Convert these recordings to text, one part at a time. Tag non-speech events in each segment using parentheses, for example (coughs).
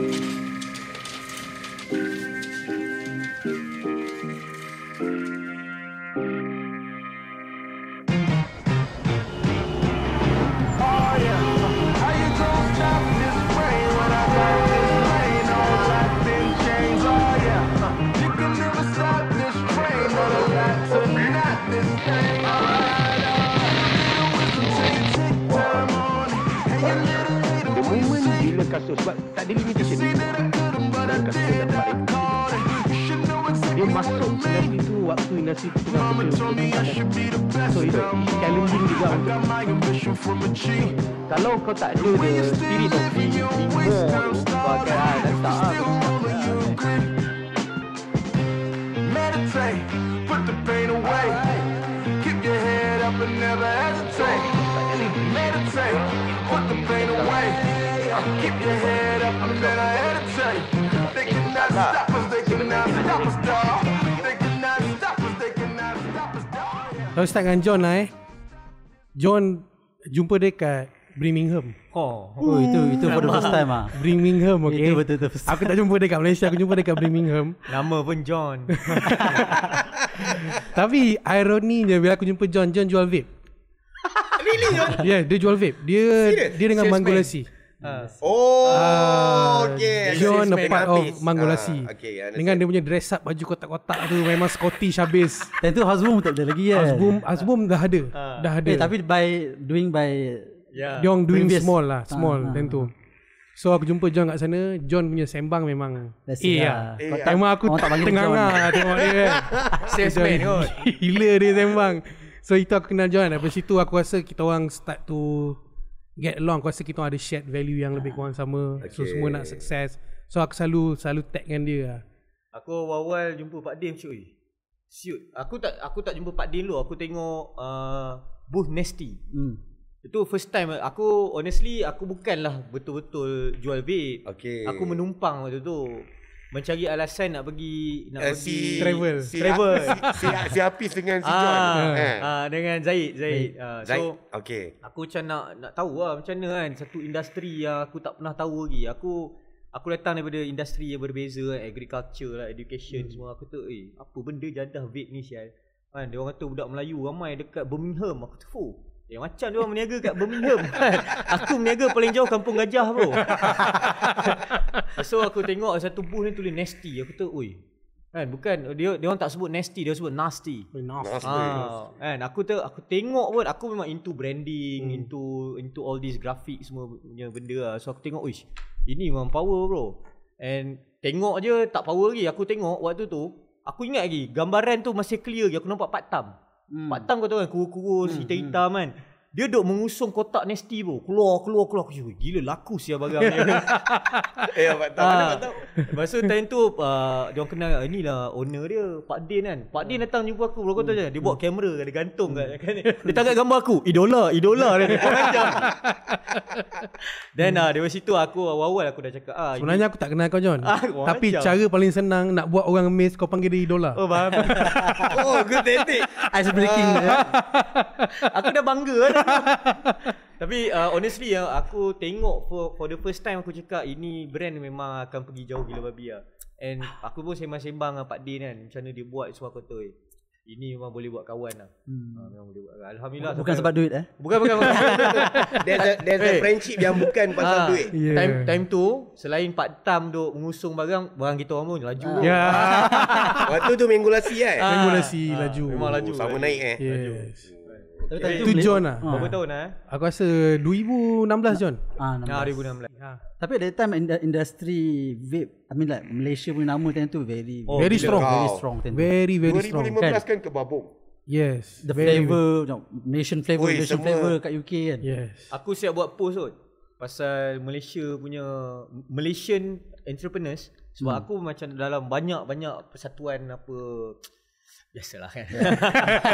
Thank you. tak ada kan, the spirit of being more than what I am. That's the art. Meditate, put the pain Kalau start dengan John lah eh John Jumpa dekat Birmingham. Oh, oh itu itu Lama. for the first time ah. Birmingham okey. Itu betul betul. Aku tak jumpa dekat Malaysia, aku jumpa dekat Birmingham. Nama pun John. (laughs) Tapi ironinya bila aku jumpa John, John jual vape. (laughs) really John? Yeah, dia jual vape. Dia Serious? dia dengan Mangolasi. Uh, oh, okay. John a part of Mangolasi. Uh, ah, okay, dengan dia punya dress up baju kotak-kotak tu memang Scottish habis. Dan tu Hazbum tak ada lagi kan? Hazbum, Hazbum dah ada. Uh, dah ada. Eh, tapi by doing by yeah. Diorang doing Previous. small lah ah, Small ha, ha, ha. So aku jumpa John kat sana John punya sembang memang Let's see Eh ya. lah eh, ya. Time aku tengah lah Tengok dia kan. (laughs) Salesman kot (laughs) Gila dia sembang So itu aku kenal John Dari situ aku rasa Kita orang start to Get along Aku rasa kita ada Shared value yang lebih kurang sama okay. So semua nak sukses. So aku selalu Selalu tag dengan dia lah Aku awal-awal jumpa Pak Dim cuy. Shoot. Aku tak aku tak jumpa Pak Dim dulu. Aku tengok uh, Booth Nasty. Hmm. Itu first time aku honestly aku bukanlah betul-betul jual vape. Okay. Aku menumpang waktu tu. Mencari alasan nak pergi nak uh, pergi si, travel. Si, travel. Si, si, si Apis dengan si ah, John. Ah, eh. ah, dengan Zaid. Zaid. Ah, so, Okay. Aku macam nak, nak tahu lah macam mana kan. Satu industri yang aku tak pernah tahu lagi. Aku aku datang daripada industri yang berbeza. Kan, agriculture lah, education hmm. semua. Aku tu eh apa benda jadah vape ni Syal. Kan, dia orang kata budak Melayu ramai dekat Birmingham. Aku tu, Eh macam dia orang meniaga kat Birmingham kan. (laughs) Aku meniaga paling jauh kampung gajah bro. (laughs) so aku tengok satu booth ni tulis nasty. Aku tu ui. Kan bukan dia dia orang tak sebut nasty, dia sebut nasty. Nasty. Ha, kan aku tu aku tengok pun aku memang into branding, hmm. into into all these graphic semua punya benda. Lah. So aku tengok uish. Ini memang power bro. And tengok je tak power lagi. Aku tengok waktu tu, aku ingat lagi gambaran tu masih clear lagi. Aku nampak tam. Hmm. Batang kau hmm, tahu hmm. kan, kuku kurus hmm. hitam-hitam kan. Dia duk mengusung kotak nasty bro. Keluar, keluar, keluar. Yuh, gila laku siapa barang ni. (laughs) eh, apa ah. tahu. Lepas tu time tu, uh, dia orang kenal, ah, inilah owner dia, Pak Din kan. Pak Din datang jumpa aku, bro tahu je. Dia buat hmm. kamera, dia gantung kat. Hmm. Kan dia tangkap gambar aku. Idola, idola. (laughs) dia, dia, dia, Then uh, dari situ aku awal-awal aku dah cakap ah, Sebenarnya ini. aku tak kenal kau John ah, Tapi macam. cara paling senang nak buat orang miss kau panggil dia idola Oh bang (laughs) Oh good tactic Ice breaking uh. Aku dah bangga lah (laughs) Tapi uh, honestly ya, aku tengok for, for the first time aku cakap ini brand memang akan pergi jauh gila babi lah. And aku pun sembang-sembang dengan Pak Din kan macam mana dia buat semua kata eh. Ini memang boleh buat kawan lah. Hmm. Uh, boleh buat. Alhamdulillah. Bukan sebab duit eh? Bukan, bukan. bukan. (laughs) there's a, there's hey. a eh. friendship yang bukan pasal ha, duit. Yeah. Time time tu, selain Pak Tam duk mengusung barang, barang kita orang pun laju. Ya. Yeah. Waktu tu minggu lasi kan? Ha, minggu lasi, ha, laju. Memang laju. Sama kan? naik eh. Yes. Laju. Tapi eh, John lah. Ah. Berapa ah. tahun eh? Aku rasa 2016 John. Ah, 2016. Ah, 2016. Ah. Tapi at that time industri vape, I mean like Malaysia punya nama time tu very oh, very, strong. very strong. Very, very, very strong. 2015 kan, kan ke Babong? Yes. The very flavor, very. No, nation flavor, Oi, nation flavor kat UK kan. Yes. Aku siap buat post kot. Pasal Malaysia punya Malaysian entrepreneurs sebab hmm. aku macam dalam banyak-banyak persatuan apa Biasalah kan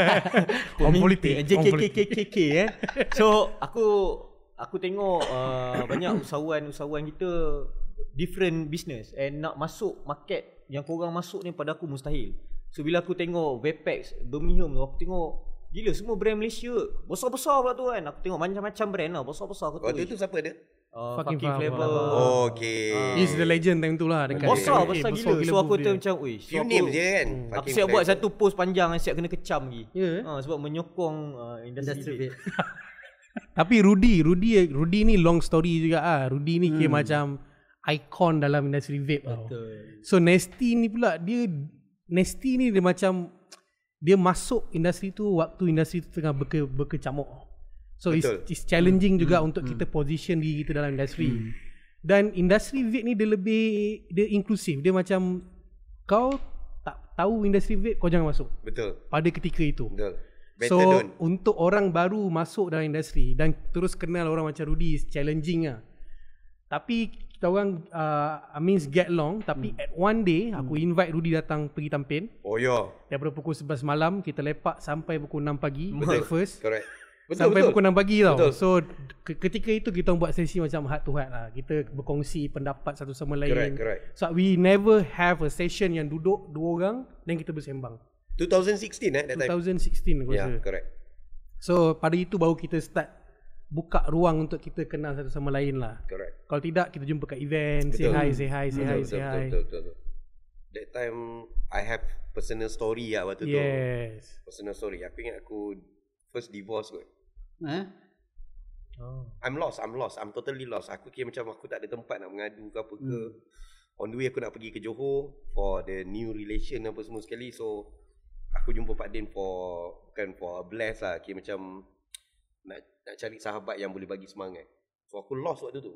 (laughs) Orang politik JKKKKK eh. kan So aku Aku tengok uh, Banyak usahawan-usahawan kita Different business And nak masuk market Yang kau korang masuk ni pada aku mustahil So bila aku tengok Vapex Birmingham tu Aku tengok Gila semua brand Malaysia Besar-besar pula tu kan Aku tengok macam-macam brand lah Besar-besar aku tu Waktu tu siapa dia? Oh, fucking, fucking flavor. flavor. Oh, ah. okay. Uh, He's the legend time tu lah. Dekat besar, besar, besar eh, gila. So, aku tu macam, ui. Few names, name je kan. Hmm. Aku siap buat satu post panjang yang siap kena kecam lagi. Ya. Yeah. Uh, sebab menyokong uh, industri. (laughs) Tapi Rudy, Rudy Rudy ni long story juga ah. Rudy ni hmm. kira macam ikon dalam industri vape Betul. Tau. So Nasty ni pula dia Nasty ni dia macam dia masuk industri tu waktu industri tu tengah berke, berkecamuk. So Betul. it's it's challenging hmm. juga hmm. untuk hmm. kita position diri kita dalam industri. Hmm. Dan industri vape ni dia lebih dia inklusif. Dia macam kau tak tahu industri vape kau jangan masuk. Betul. Pada ketika itu. Betul. Better so don't. untuk orang baru masuk dalam industri dan terus kenal orang macam Rudy is challenging lah. Tapi kita orang uh, means get long tapi hmm. at one day hmm. aku hmm. invite Rudy datang pergi tampin. Oh ya. Yeah. Daripada pukul 11 malam kita lepak sampai pukul 6 pagi. Betul. Breakfast. Correct betul, sampai betul. pukul 6 pagi tau. Betul. So ketika itu kita buat sesi macam heart to heart lah. Kita berkongsi pendapat satu sama lain. Correct, correct. So we never have a session yang duduk dua orang dan kita bersembang. 2016 eh that 2016, time. 2016 Yeah, correct. So pada itu baru kita start buka ruang untuk kita kenal satu sama lain lah. Correct. Kalau tidak kita jumpa kat event, betul. say hi, say hi, say hi, say hi. That time I have personal story lah waktu yes. tu. Yes. Personal story. Aku ingat aku first divorce kot. Ha? Oh. I'm lost, I'm lost, I'm totally lost. Aku kira macam aku tak ada tempat nak mengadu ke apa ke. Hmm. On the way aku nak pergi ke Johor for the new relation apa semua sekali. So aku jumpa Pak Din for bukan for a bless lah. Kira macam nak nak cari sahabat yang boleh bagi semangat. So aku lost waktu tu.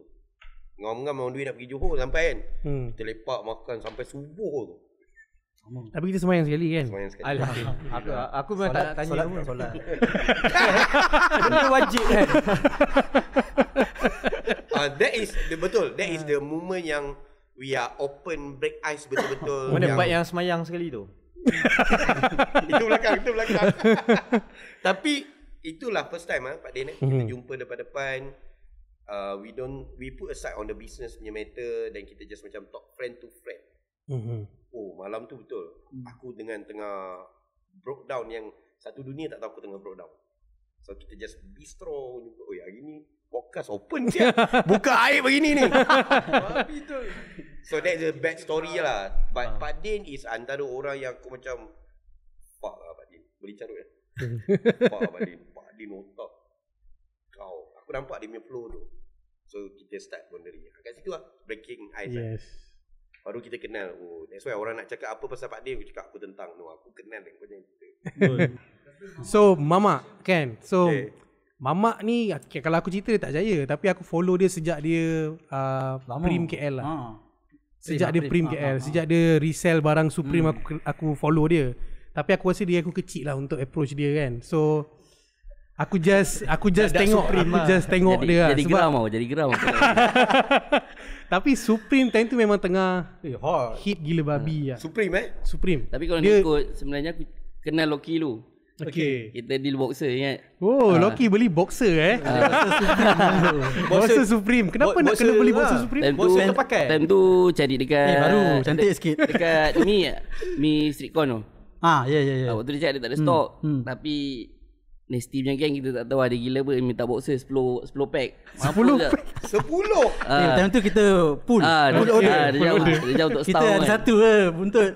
Ngam-ngam on the way nak pergi Johor sampai kan. Hmm. Kita lepak makan sampai subuh tu. Hmm. Tapi kita semayang sekali kan? Semayang sekali. (laughs) Okay. Aku, aku memang tak nak tanya. Solat, pun, solat. Benda wajib kan? uh, that is, the, betul. That is ah. the moment yang we are open break eyes betul-betul. Mana yang... part yang semayang sekali tu? (laughs) itu belakang, itu belakang. (laughs) Tapi, itulah first time ah Pak Dan. Hmm. Kita jumpa depan-depan. Uh, we don't, we put aside on the business punya matter. Dan kita just macam talk friend to friend. Mm-hmm oh malam tu betul hmm. aku dengan tengah broke down yang satu dunia tak tahu aku tengah broke down so kita just be oh ya hari ni podcast open je (laughs) buka air begini ni (laughs) so that's a bad story lah but ah. Pak Din is antara orang yang aku macam fuck lah Pak Din boleh carut ya (laughs) fuck lah Pak Din Pak Din otak kau aku nampak dia punya flow tu so kita start boundary kat situ lah breaking ice yes. Lah. Baru kita kenal. Oh, that's why orang nak cakap apa pasal Pak Dia, aku cakap aku tentang. No, aku kenal dengan Pak cerita. So, Mama kan? So, okay. Mama ni, kalau aku cerita tak jaya. Tapi aku follow dia sejak dia uh, Prim KL lah. Ha. Sejak eh, dia Prim ha, KL. Ha, ha. Sejak dia resell barang Supreme, hmm. aku aku follow dia. Tapi aku rasa dia aku kecil lah untuk approach dia kan. So, Aku just aku just Dada tengok Supreme aku lah. just tengok jadi, dia lah jadi sebab geram mau oh, jadi geram. (laughs) Tapi Supreme time tu memang tengah eh, hit gila babi ah. Ha. Supreme eh? Supreme. Tapi kalau dia... ikut sebenarnya aku kenal Loki lu Okey. Kita deal boxer ingat. Oh, ha. Loki beli boxer eh. Ha. boxer, boxer Supreme. Kenapa Bo- nak kena beli lah. boxer Supreme? Time boxer kan- tu, pakai Time tu cari dekat Eh, baru cantik sikit. Dekat Mi Mi Streetcon tu. Ah, ya ya ya. Ah, waktu dia cakap dia tak ada stok. Hmm. Hmm. Tapi Nasty yang geng kita tak tahu ada gila apa minta boxer 10 10 pack. Mampu 10 pack. 10. (laughs) Eh ah. time tu kita pull. Ah, pull order. Ah, dia dia jauh untuk staff. Kita ada kan. satu ke buntut.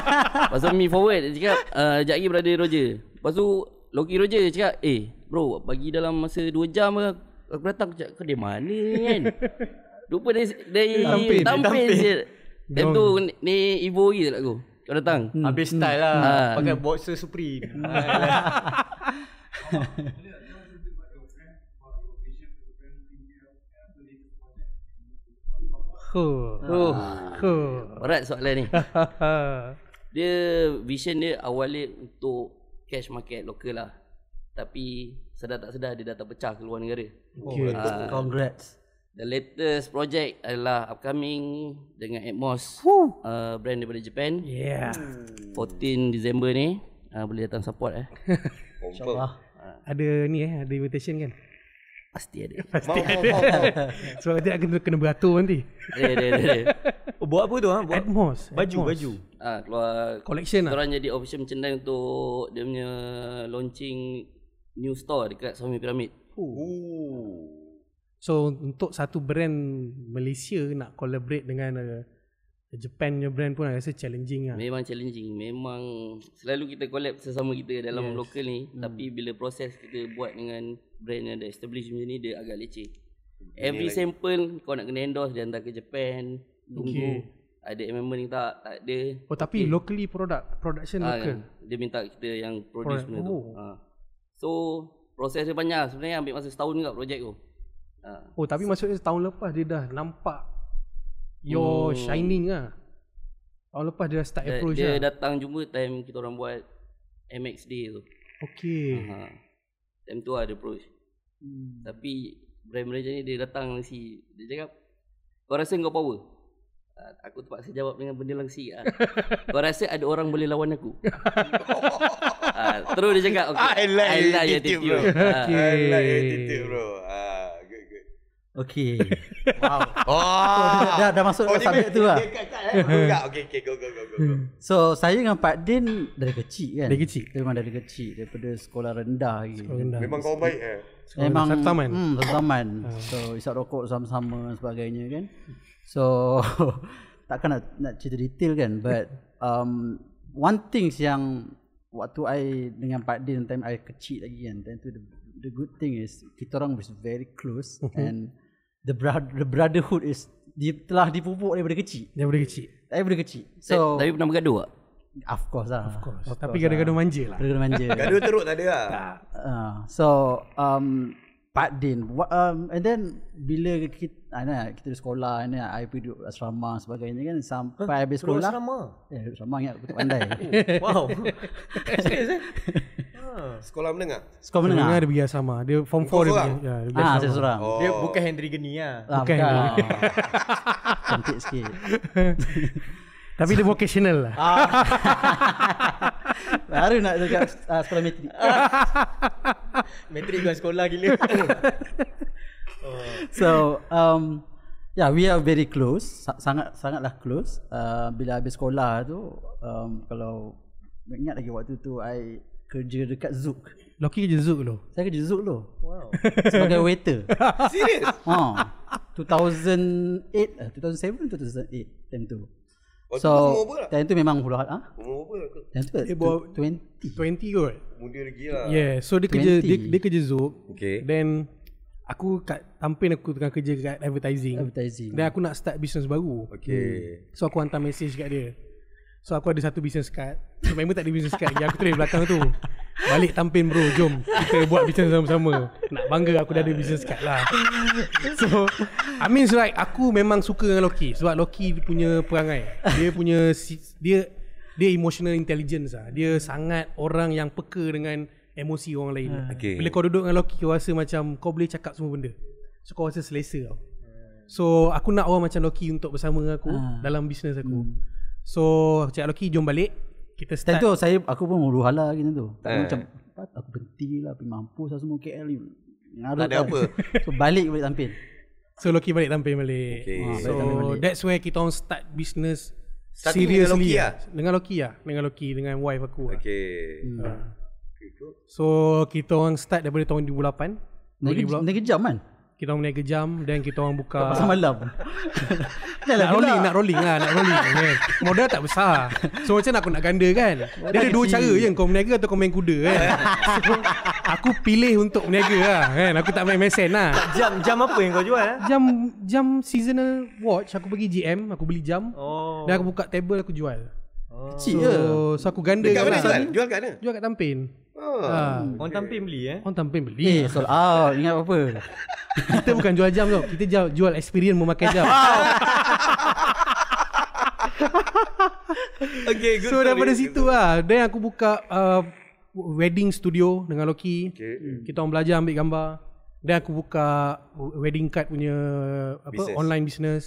(laughs) Pasal me forward dia cakap (laughs) ah uh, jap lagi brother Roger. Pasal Loki Roger cakap eh bro bagi dalam masa 2 jam ke aku datang cakap ke dia mana kan. Lupa dia dia tampil je. Dan tu ni ibu lagi tak aku. Kau datang. Hmm. Habis style lah. Hmm. Ah. Pakai boxer supreme. Huh. Huh. Oh. Huh. Berat soalan ni (laughs) Dia Vision dia awalnya untuk Cash market lokal lah Tapi Sedar tak sedar Dia dah pecah ke luar negara okay. uh, Congrats The latest project Adalah upcoming Dengan Atmos uh, Brand daripada Japan Yeah 14 hmm. Disember ni uh, Boleh datang support eh (laughs) Confirm ada ni eh ada invitation kan pasti ada (laughs) pasti mau, ada mau, mau, mau. (laughs) sebab nanti aku kena beratur nanti ada ada ada (laughs) oh, buat apa tu ha? buat Atmos baju Atmos. baju ha, keluar collection lah orang jadi official merchandise untuk dia punya launching new store dekat Sumi Pyramid Ooh. So untuk satu brand Malaysia nak collaborate dengan uh, Japan punya brand pun rasa challenging lah. Memang challenging. Memang selalu kita collab sesama kita dalam yes. lokal ni. Hmm. Tapi bila proses kita buat dengan brand yang dah established macam ni, dia agak leceh. Every sample kau nak kena endorse dia hantar ke Japan. Tunggu. Okay. Ada amendment ke tak? Tak ada. Oh tapi okay. locally product, production ha, local. Kan? Dia minta kita yang produce Pro- benda oh. tu. Ah. Ha. So proses dia panjang sebenarnya ambil masa setahun juga projek tu. Ha. Oh tapi so, maksudnya setahun lepas dia dah nampak Yo, oh. shining ah. Tahun lepas dia start approach dia. Dia lah. datang jumpa time kita orang buat MX Day tu. Okay. Ha. Time tu ada lah approach. Hmm. Tapi brand manager ni dia datang si dia cakap kau rasa kau power? Aku ah, aku terpaksa jawab dengan benda langsi uh. Ah. (laughs) Kau rasa ada orang boleh lawan aku? (laughs) Ah, terus dia cakap okay. I like, I like attitude, attitude I like attitude bro uh, good, good. Okay (laughs) Wow. (laughs) Oh. oh dah, dah masuk oh, subjek tu lah. Eh? Okay, okay, go, go, go, go. Hmm. So, saya dengan Pak Din dari kecil kan? Dari kecil. Memang dari kecil, daripada sekolah rendah. Gitu. Sekolah Memang kau baik eh? Sekolah Memang sertaman. Hmm, sertaman. Ha. so, isap rokok sama-sama sebagainya kan? So, (laughs) takkan nak, nak cerita detail kan? But, um, one thing yang waktu I dengan Pak Din, time I kecil lagi kan? Time tu, the, the good thing is, kita orang was very close mhm. and the, bro- the brotherhood is dia telah dipupuk daripada kecil daripada kecil daripada kecil so tapi, pernah bergaduh tak? of course lah of course, of course. Oh, tapi gaduh-gaduh lah. manja lah gaduh-gaduh manja (laughs) gaduh teruk tak ada lah uh, so um, Pak Din um, and then bila kita ana eh, kita di sekolah ni IP di asrama sebagainya kan sampai huh? habis sekolah asrama ya eh, asrama ingat betul tak pandai (laughs) oh, wow (laughs) serius eh? ah. sekolah menengah sekolah menengah, menengah dia sama. dia form 4 dia ya dia ah, saya seorang oh. dia bukan Hendry Geni ya. lah bukan, bukan. (laughs) cantik sikit tapi dia vocational lah ah. baru nak cakap uh, sekolah metrik metrik bukan sekolah gila so um yeah we are very close sangat sangatlah close uh, bila habis sekolah tu um kalau ingat lagi waktu tu i kerja dekat zook Loki kerja Zook dulu? Saya kerja Zook dulu Wow (laughs) Sebagai waiter (laughs) Serius? Ha 2008 2007 2008 Time tu Waktu oh, so, umur apa lah? Time tu memang huluh ha? Umur apa lah Time tu eh, 20 20 kot Muda lagi lah Yeah So dia 20. kerja dia, dia, kerja Zook Okay Then Aku kat tampil aku tengah kerja kat advertising. Advertising. Dan aku nak start business baru. Okey. So aku hantar message kat dia. So aku ada satu business card. So memang tak ada business card. Yang aku tulis belakang tu. Balik tampil bro, jom kita buat business sama-sama. Nak bangga aku dah ada business card lah. (laughs) So I mean like aku memang suka dengan Loki sebab Loki punya perangai. Dia punya dia dia emotional intelligence lah. Dia sangat orang yang peka dengan emosi orang lain. Ha. Ah. Okay. Bila kau duduk dengan Loki kau rasa macam kau boleh cakap semua benda. So kau rasa selesa tau. So aku nak orang macam Loki untuk bersama dengan aku ha. dalam bisnes aku. Hmm. So aku cakap Loki jom balik. Kita start. Tentu saya aku pun meruhala gitu tu. Tak eh. macam aku berhenti lah pergi mampus lah semua KL ni. Tak ada lah. apa. (laughs) so balik balik tampil. So Loki balik tampil balik. Okay. Ah, so that's where kita orang start business Starting seriously. Dengan Loki lah. lah. Dengan Loki lah. Dengan Loki dengan wife aku lah. Okay. Hmm. So kita orang start daripada tahun 2008 Naik, naik jam kan? Kita orang naik jam Dan kita orang buka Pasal malam Nak (laughs) rolling Nak rolling lah Nak rolling kan. (laughs) Modal tak besar So macam nak aku nak ganda kan Dia ada dua cara je Kau meniaga atau kau main kuda kan so, (laughs) Aku pilih untuk meniaga lah kan. Aku tak main mesen lah Jam jam apa yang kau jual? Eh? Jam jam seasonal watch Aku pergi GM Aku beli jam oh. Dan aku buka table aku jual oh. Kecil so, so aku ganda Dekat mana lah. jual? Jual kat mana? Jual kat Tampin Oh. Ha. Orang tampin beli eh. Orang tampin beli. Eh, so, oh, ah, ingat apa? (laughs) kita bukan jual jam tau. Kita jual, jual experience memakai jam. (laughs) okay, good so daripada story. situ lah Then aku buka uh, Wedding studio Dengan Loki okay. Hmm. Kita orang belajar ambil gambar Then aku buka Wedding card punya apa business. Online business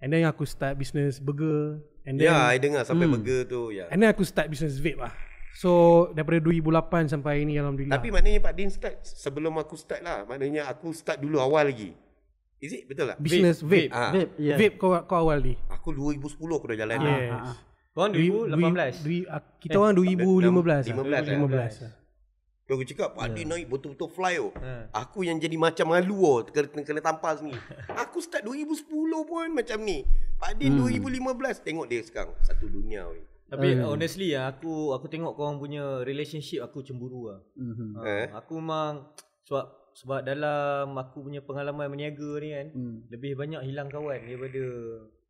And then aku start business burger Ya yeah, I dengar sampai hmm. burger tu yeah. And then aku start business vape lah So daripada 2008 sampai ini Alhamdulillah Tapi maknanya Pak Din start sebelum aku start lah Maknanya aku start dulu awal lagi Is it? Betul tak? Business VIP, VIP, ah. vape, kau, kau awal ni Aku 2010 aku dah jalan ah, yes. lah Korang 2018? Dui, dui, dui, kita eh, orang 2015 2015 Kau cakap Pak Din ya. naik betul-betul fly oh. Ha. Aku yang jadi macam malu oh, kena, kena tampas ni (laughs) Aku start 2010 pun macam ni Pak Din hmm. 2015 Tengok dia sekarang Satu dunia weh tapi uh. honestly ya, aku aku tengok kau punya relationship aku cemburu ah. Mm-hmm. Ha, eh? Aku memang sebab sebab dalam aku punya pengalaman berniaga ni kan mm. lebih banyak hilang kawan daripada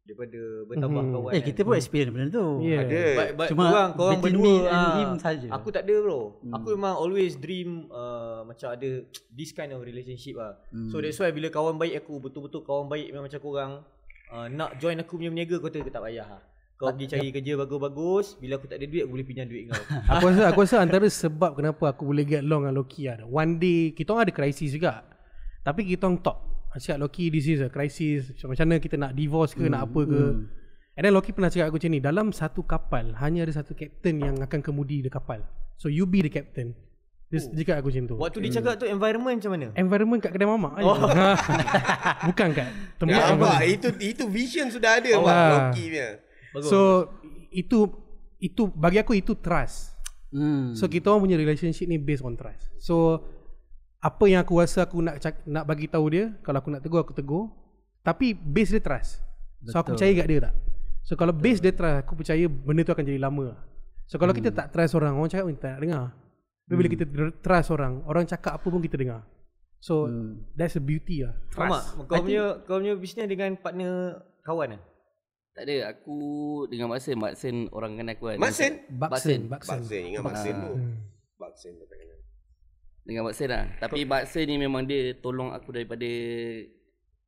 daripada bertambah hmm kawan. Eh kan. kita kan. pun experience benda tu. Yeah. Ada. But, but Cuma kau korang berdua ah, saja. Aku tak ada bro. Mm. Aku memang always dream uh, macam ada this kind of relationship ah. Mm. So hmm. that's why bila kawan baik aku betul-betul kawan baik memang macam korang uh, nak join aku punya berniaga kau tak payah ah kau pergi cari kerja bagus-bagus bila aku tak ada duit aku boleh pinjam duit kau (laughs) aku rasa aku rasa antara sebab kenapa aku boleh get long dengan Loki ada one day kita orang ada krisis juga tapi kita orang talk Asyik Loki this is a crisis macam mana kita nak divorce ke mm, nak hmm, apa ke mm. and then Loki pernah cakap aku macam ni dalam satu kapal hanya ada satu captain yang akan kemudi di kapal so you be the captain dia oh. cakap aku macam tu Waktu dia hmm. cakap tu environment macam mana? Environment kat kedai mamak oh. (laughs) Bukan kat tempat ya, Itu itu vision sudah ada oh. Loki ah. punya Bagus. So itu itu bagi aku itu trust. Hmm. So kita orang punya relationship ni based on trust. So apa yang aku rasa aku nak cak nak bagi tahu dia, kalau aku nak tegur aku tegur, tapi base dia trust. Betul. So aku percaya kat dia tak? So kalau Betul. base dia trust, aku percaya benda tu akan jadi lama. So kalau hmm. kita tak trust orang, orang cakap kita tak dengar. Tapi hmm. bila kita trust orang, orang cakap apa pun kita dengar. So hmm. that's a beauty lah. Trust. Mama, kau punya kau punya bisnes dengan partner kawan eh? Tak ada, aku dengan Maksin, Maksin orang kenal aku kan. Maksin? Baksin. Baksin, ingat Maksin ah. tu. Baksin hmm. tu tak kenal. Dengan Baksin lah. Tapi Baksin ni memang dia tolong aku daripada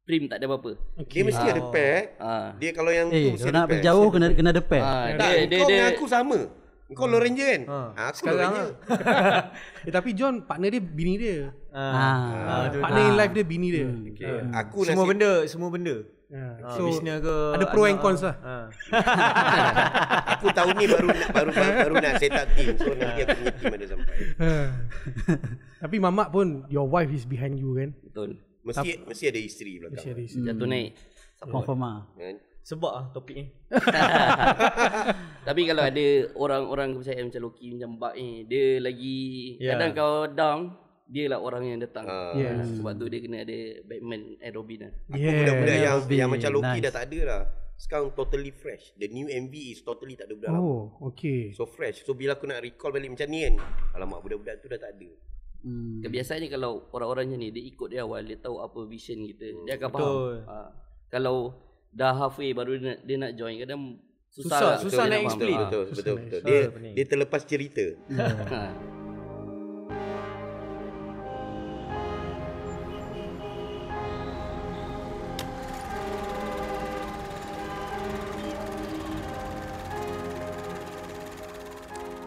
Prim tak ada apa-apa. Okay. Dia mesti oh. ada ah. pair. Ah. Ha. Dia kalau yang hey, eh, tu nak pair. jauh kena, kena ada pair. Ha. Dia, tak, dia, kau dia, dengan aku sama. Kau hmm. Loranger kan? Ha. Aku Sekarang Loranger. (laughs) eh, tapi John, partner dia bini dia. Ha. Ha. Ha. Partner ha. in life dia bini dia. Hmm. Okay. Ha. Aku semua nasib... benda, semua benda. Ha, so, so ada pro and cons lah. Ha. (laughs) (laughs) aku tahu ni baru nak, baru baru, baru nak set up team. So nanti aku ngerti mana sampai. Tapi mamak pun your wife is behind you kan? Betul. Mesti Tap, mesti ada isteri belakang. Mesti ada isteri. Jatuh naik. Tak hmm. confirm ah. Kan? Sebab ah topik ni. (laughs) Tapi kalau ada orang-orang kepercayaan macam Loki macam Bak ni, dia lagi yeah. kadang kau down, dia lah orang yang datang uh, ah. ah, yeah. Sebab tu dia kena ada Batman and Robin lah kan. yeah. Aku budak-budak yeah. yang, yang macam Loki nice. dah tak ada lah Sekarang totally fresh The new MV is totally tak ada budak lama Oh okay So fresh So bila aku nak recall balik macam ni kan Alamak budak-budak tu dah tak ada hmm. Kebiasaannya kalau orang-orang ni Dia ikut dia awal Dia tahu apa vision kita hmm, Dia akan Betul. faham ha. Kalau dah halfway baru dia nak, dia nak join Kadang susah Susah, lah. susah nak explain Betul-betul ha. dia, dia terlepas cerita Ha (laughs)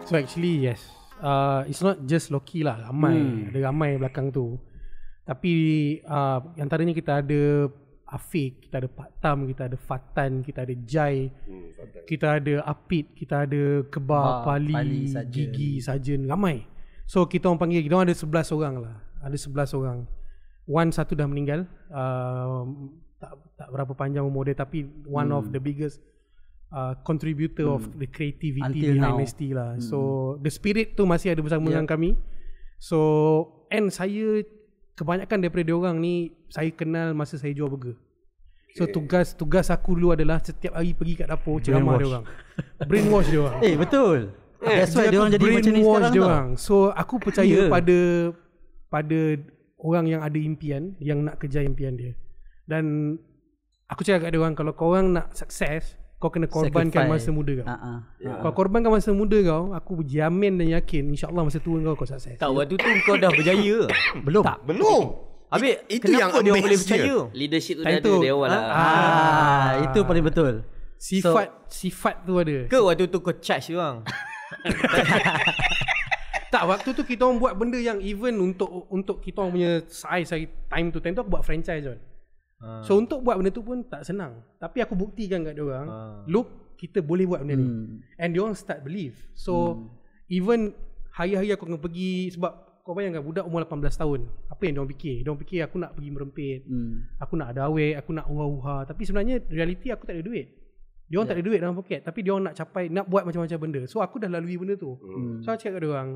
So actually yes uh, It's not just Loki lah Ramai hmm. Ada ramai belakang tu Tapi uh, Antaranya kita ada Afiq Kita ada Pak Tam Kita ada Fatan Kita ada Jai hmm, Kita ada Apit Kita ada Kebar ha, ah, Pali, Pali sajen. Gigi Sajen Ramai So kita orang panggil Kita orang ada 11 orang lah Ada 11 orang One satu dah meninggal uh, tak, tak berapa panjang umur dia Tapi one hmm. of the biggest uh, contributor hmm. of the creativity Until behind now. ST lah. Hmm. So the spirit tu masih ada bersama yeah. dengan kami. So and saya kebanyakan daripada diorang ni saya kenal masa saya jual burger. So tugas tugas aku dulu adalah setiap hari pergi kat dapur ceramah dia orang. Brainwash dia orang. (laughs) Eh betul. Eh, That's why dia orang jadi macam ni sekarang. Diorang. So aku percaya yeah. pada pada orang yang ada impian yang nak kejar impian dia. Dan aku cakap kat dia orang kalau kau orang nak sukses kau kena korbankan Sacrifice. masa muda kau. Uh-uh. Ha, ha. Yeah. Kau korbankan masa muda kau, aku berjamin dan yakin insya-Allah masa tua kau kau sukses. Tak waktu tu kau dah berjaya. Belum. Tak. Belum. Abi itu yang dia orang boleh percaya. Leadership tu dah ada dia awal lah. Ah, ah, itu paling betul. Sifat so, sifat tu ada. Ke waktu tu kau charge tu bang. (laughs) tak waktu tu kita orang buat benda yang even untuk untuk kita orang punya size time tu time tu aku buat franchise tu. Ha. So untuk buat benda tu pun tak senang. Tapi aku buktikan kat dia orang, ha. look kita boleh buat benda hmm. ni. And dia orang start believe. So hmm. even hari-hari aku kena pergi sebab kau bayangkan budak umur 18 tahun. Apa yang dia orang fikir? Dia orang fikir aku nak pergi merempit. Hmm. Aku nak ada awek, aku nak uha-uha. Tapi sebenarnya reality aku tak ada duit. Dia orang yeah. tak ya. ada duit dalam poket tapi dia orang nak capai nak buat macam-macam benda. So aku dah lalui benda tu. Hmm. So aku cakap kat dia orang,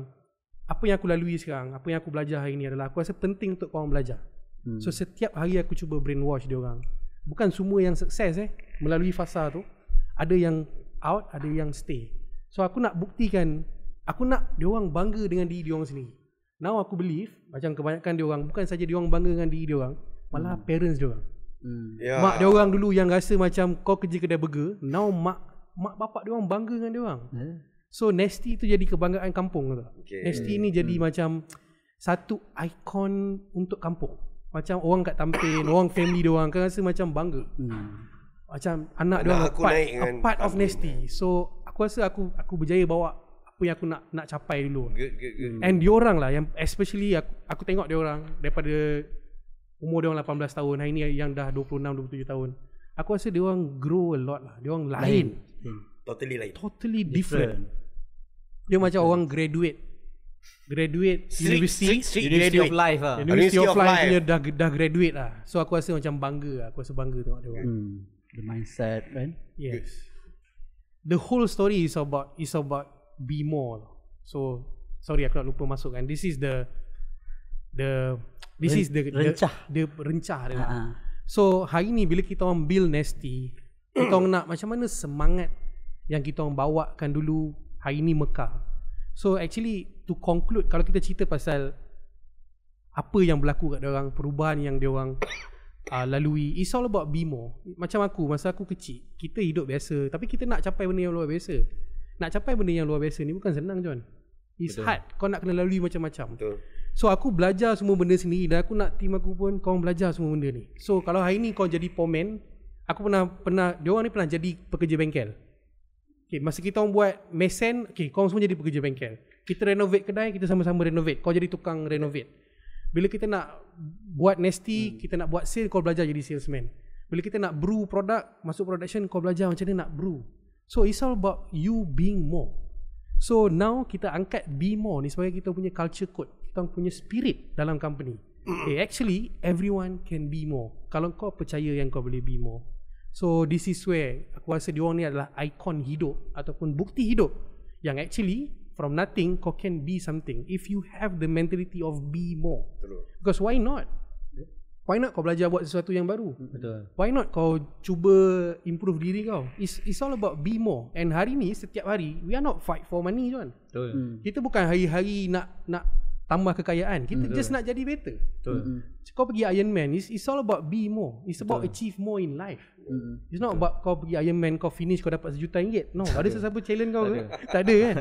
apa yang aku lalui sekarang, apa yang aku belajar hari ni adalah aku rasa penting untuk kau orang belajar. Hmm. Hmm. So setiap hari aku cuba brainwash dia orang. Bukan semua yang sukses eh melalui fasa tu. Ada yang out, ada yang stay. So aku nak buktikan aku nak dia orang bangga dengan diri dia orang sini. Now aku believe macam kebanyakan dia orang bukan saja dia orang bangga dengan diri dia orang, malah hmm. parents dia orang. Hmm. Yeah. Mak dia orang dulu yang rasa macam kau kerja kedai burger, now mak mak bapak dia orang bangga dengan dia orang. Hmm. So Nesty tu jadi kebanggaan kampung tu. Okay. Nesty ni hmm. jadi hmm. macam satu ikon untuk kampung macam orang kat tampin orang family dia orang kan rasa macam bangga hmm. macam anak, anak dia orang aku part, naik dengan part of nesty so aku rasa aku aku berjaya bawa apa yang aku nak nak capai dulu good, good, good. and diorang lah yang especially aku, aku tengok orang daripada umur dia orang 18 tahun hari ni yang dah 26 27 tahun aku rasa dia orang grow a lot lah dia orang lain, lain. Hmm. totally lain totally different, different. dia macam orang graduate graduate street, university street, street, university, university of life lah university, of, of life, life. punya dah, dah graduate lah so aku rasa macam bangga lah. aku rasa bangga tengok dia hmm. the mindset kan yes the whole story is about is about be more lah. so sorry aku nak lupa masukkan this is the the this Ren, is the rencah the, the rencah dia uh-huh. so hari ni bila kita orang build nasty kita orang nak macam mana semangat yang kita orang bawakan dulu hari ni mekar So actually to conclude kalau kita cerita pasal apa yang berlaku kat orang perubahan yang dia orang (coughs) uh, lalui it's all about be macam aku masa aku kecil kita hidup biasa tapi kita nak capai benda yang luar biasa nak capai benda yang luar biasa ni bukan senang John it's hard kau nak kena lalui macam-macam so aku belajar semua benda sini, dan aku nak tim aku pun kau belajar semua benda ni so kalau hari ni kau jadi pomen, aku pernah pernah dia orang ni pernah jadi pekerja bengkel Okay, masa kita orang buat mesen, okay, kau semua jadi pekerja bengkel. Kita renovate kedai, kita sama-sama renovate. Kau jadi tukang renovate. Bila kita nak buat nesty, hmm. kita nak buat sale, kau belajar jadi salesman. Bila kita nak brew produk, masuk production, kau belajar macam mana nak brew. So it's all about you being more. So now kita angkat be more ni sebagai kita punya culture code. Kita punya spirit dalam company. Okay, hmm. eh, actually, everyone can be more. Kalau kau percaya yang kau boleh be more. So this is where aku rasa diorang ni adalah ikon hidup ataupun bukti hidup yang actually from nothing kau can be something if you have the mentality of be more. Betul. Because why not? Why not kau belajar buat sesuatu yang baru? Betul. Why not kau cuba improve diri kau? It's, it's all about be more. And hari ni, setiap hari, we are not fight for money tu kan. Betul. Hmm. Kita bukan hari-hari nak nak tambah kekayaan. Kita mm, Betul. just nak jadi better. Betul kau pergi Iron Man, it's, it's all about be more. It's about Betul. achieve more in life. Mm-hmm. It's not about kau pergi Iron Man, kau finish, kau dapat sejuta ringgit. No, tak ada sesiapa challenge kau tak ke? Ada. Tak ada kan?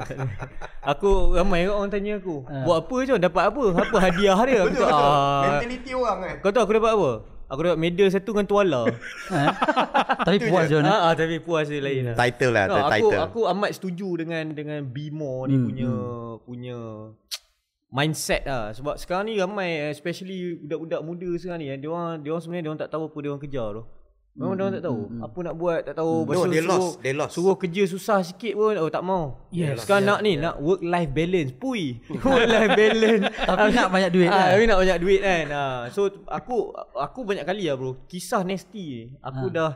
(laughs) aku, ramai orang tanya aku. Ha. Buat apa je, dapat apa? Apa hadiah dia? Betul-betul. Ah. Mentaliti orang kan? Kau tahu aku dapat apa? Aku dapat medal satu dengan tuala. (laughs) Ha? Eh? Ah, ah, tapi puas je. Ha, ha, tapi puas dia lain lah. Title lah. No, title. Aku, aku amat setuju dengan dengan Bimo ni hmm. punya... Hmm. punya mindset lah sebab sekarang ni ramai especially budak-budak muda sekarang ni eh, dia orang dia orang sebenarnya dia orang tak tahu apa dia orang kerja tu. Memang mm, dia orang tak tahu mm, apa mm. nak buat, tak tahu mm, pasal no, suruh, suruh kerja susah sikit pun oh tak mau. Yes. Sekarang yeah, nak ni yeah. nak work life balance. Pui. (laughs) (laughs) work life balance. tapi nak banyak duit. Ah, lah. tapi nak banyak duit kan. Ah. So aku aku banyak kali lah bro kisah nasty. Aku ha. dah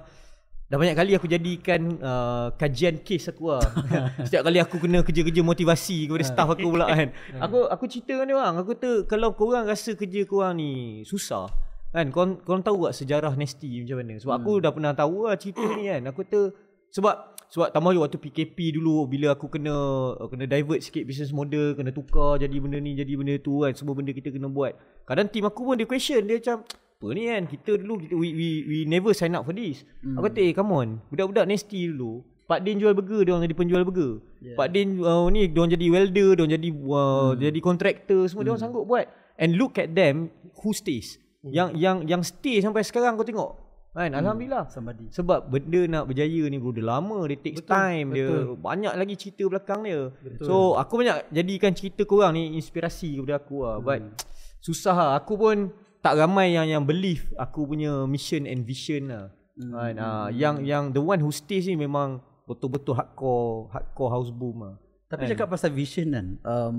Dah banyak kali aku jadikan uh, kajian case aku lah. (laughs) Setiap kali aku kena kerja-kerja motivasi kepada ha. staff aku pula kan. (laughs) Aku aku cerita dengan dia orang. Aku kata kalau kau korang rasa kerja korang ni susah. Kan, kau korang tahu tak sejarah Nasty macam mana? Sebab hmm. aku dah pernah tahu lah cerita ni kan. Aku kata sebab sebab tambah waktu PKP dulu bila aku kena kena divert sikit business model, kena tukar jadi benda ni jadi benda tu kan. Semua benda kita kena buat. Kadang team aku pun dia question. Dia macam apa ni kan kita dulu kita we we, we never sign up for this mm. aku kata eh come on budak-budak nasty dulu Pak Din jual burger dia orang jadi penjual burger yeah. Pak Din uh, ni dia orang jadi welder dia orang jadi uh, mm. jadi kontraktor semua mm. dia orang hmm. sanggup buat and look at them who stays mm. yang yang yang stay sampai sekarang kau tengok kan mm. alhamdulillah Somebody. sebab benda nak berjaya ni bro dia lama dia takes Betul. time Betul. dia banyak lagi cerita belakang dia Betul. so aku banyak jadikan cerita kau orang ni inspirasi kepada aku lah mm. but susah lah aku pun tak ramai yang yang believe aku punya mission and vision lah. Mm. Kan? Uh, yang yang the one who stays ni memang betul-betul hardcore hardcore house boom lah. Tapi kan? cakap pasal vision kan. Um,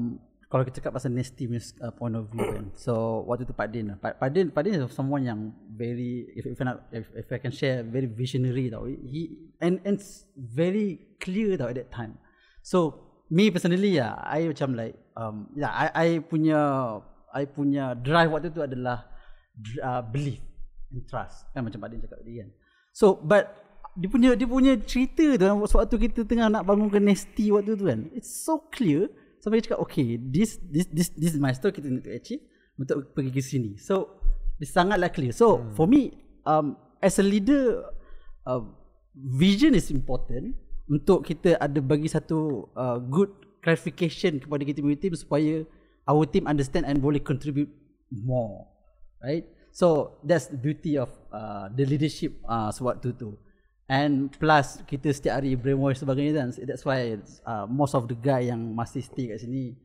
kalau kita cakap pasal nasty uh, point of view kan. So waktu tu Pak Din lah. Pak, Pak Din, Pak Din is someone yang very, if, if, I, if, I can share, very visionary tau. He, and and very clear tau at that time. So me personally ya, yeah, I macam like, um, yeah, I, I punya I punya drive waktu tu adalah uh, belief and trust kan macam Pakdin cakap tadi kan so but dia punya dia punya cerita tu kan waktu kita tengah nak bangun ke nesti waktu tu kan it's so clear sampai dia cakap okay this this this this is my story kita nak achieve untuk pergi ke sini so it's sangatlah clear so hmm. for me um, as a leader uh, vision is important untuk kita ada bagi satu uh, good clarification kepada kita punya team supaya our team understand and boleh contribute more right? So that's the beauty of uh, the leadership uh, sebab tu tu. And plus kita setiap hari brainwash sebagainya kan. That's why uh, most of the guy yang masih stay kat sini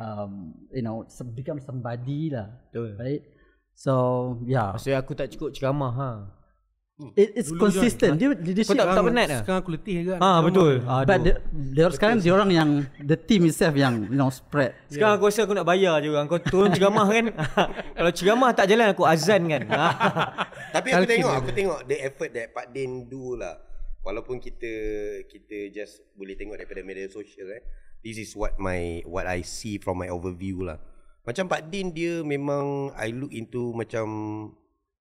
um, you know become somebody lah. Betul. Right? So yeah. Maksudnya aku tak cukup ceramah ha. Hmm. It, it's Dulu consistent. Dia dia dia tak, tak penat lah. Sekarang aku letih juga. Ah ha, betul. Aduh. Ah, But dia orang sekarang dia orang yang the team itself yang you know spread. Sekarang yeah. aku rasa aku nak bayar je orang. Kau turun ceramah kan. (laughs) Kalau ceramah tak jalan aku azan kan. (laughs) Tapi aku tengok aku tengok the effort that Pak Din do lah. Walaupun kita kita just boleh tengok daripada media sosial eh. This is what my what I see from my overview lah. Macam Pak Din dia memang I look into macam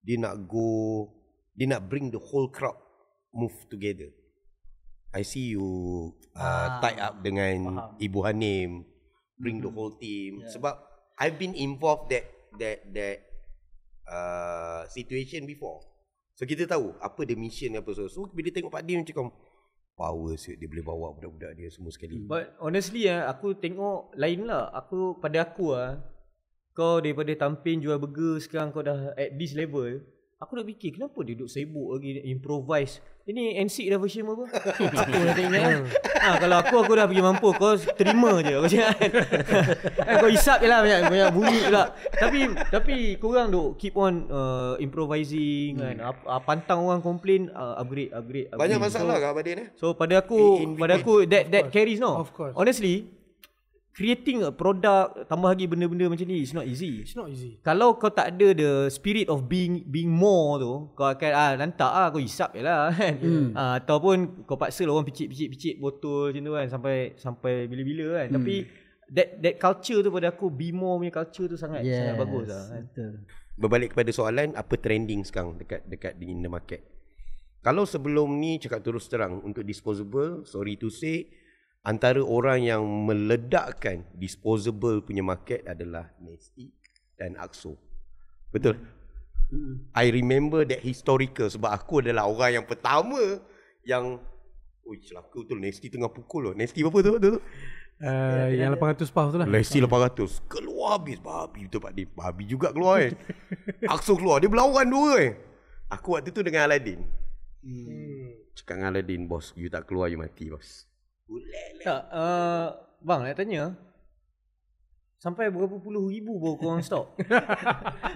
dia nak go dia nak bring the whole crowd move together. I see you uh, ah. tie up dengan Faham. Ibu Hanim, bring mm-hmm. the hmm. whole team. Yeah. Sebab I've been involved that that that uh, situation before. So kita tahu apa the mission apa so. So bila tengok Pak Dim cakap power sikit dia boleh bawa budak-budak dia semua sekali. But honestly ya, aku tengok lain lah. Aku pada aku ah kau daripada tampin jual burger sekarang kau dah at this level. Aku dah fikir kenapa dia duduk sibuk lagi improvise. Ini NC dah version apa? aku (laughs) nak eh? hmm. Ah ha, kalau aku aku dah pergi mampu kau terima je aku cakap. Kan? (laughs) Eh, kau hisap jelah banyak banyak bunyi pula. Tapi tapi kau orang duk keep on uh, improvising hmm. kan. Uh, pantang orang complain uh, ah, upgrade, upgrade upgrade. Banyak masalah so, kah pada ni? So pada aku pada aku that that carries no. Of course. Honestly, creating a product tambah lagi benda-benda macam ni it's not easy it's not easy kalau kau tak ada the spirit of being being more tu kau akan ah lantak ah kau hisap je lah (laughs) kan mm. ah, ataupun kau paksa lah orang picit-picit-picit botol macam tu kan sampai sampai bila-bila kan mm. tapi hmm. that that culture tu pada aku be more punya culture tu sangat yes. sangat bagus lah kan? betul berbalik kepada soalan apa trending sekarang dekat dekat di in the market kalau sebelum ni cakap terus terang untuk disposable sorry to say antara orang yang meledakkan disposable punya market adalah Nestle dan Axo. Betul. I remember that historical sebab aku adalah orang yang pertama yang Ui, celaka tu Nesti tengah pukul lo. Nesti apa tu? tu, tu? Uh, yang 800 pahal tu lah. Nesti 800. Keluar habis. Babi tu Pak Dim. Babi juga keluar eh. (laughs) Aksu keluar. Dia berlawan dua eh. Aku waktu tu dengan Aladin. Hmm. Cakap dengan Aladin, bos. You tak keluar, you mati, bos. Bulat lah. tak, uh, bang nak tanya. Sampai berapa puluh ribu bawa korang stok? (laughs)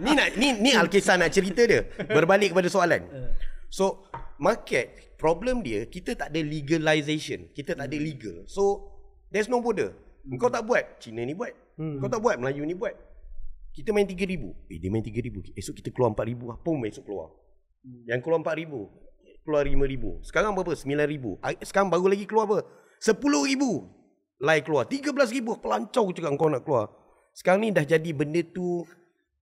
ni nak ni ni Alkisah nak cerita dia. Berbalik kepada soalan. Eh. So market problem dia kita tak ada legalization. Kita tak ada hmm. legal. So there's no border. Hmm. Kau tak buat, Cina ni buat. Hmm. Kau tak buat, Melayu ni buat. Kita main 3000. Eh dia main 3000. Esok kita keluar 4000. Apa ah, pun esok keluar. Yang keluar 4000 keluar 5000. Sekarang berapa? 9000. Ah, sekarang baru lagi keluar apa? Sepuluh ribu like keluar. belas ribu pelancong juga kau nak keluar. Sekarang ni dah jadi benda tu,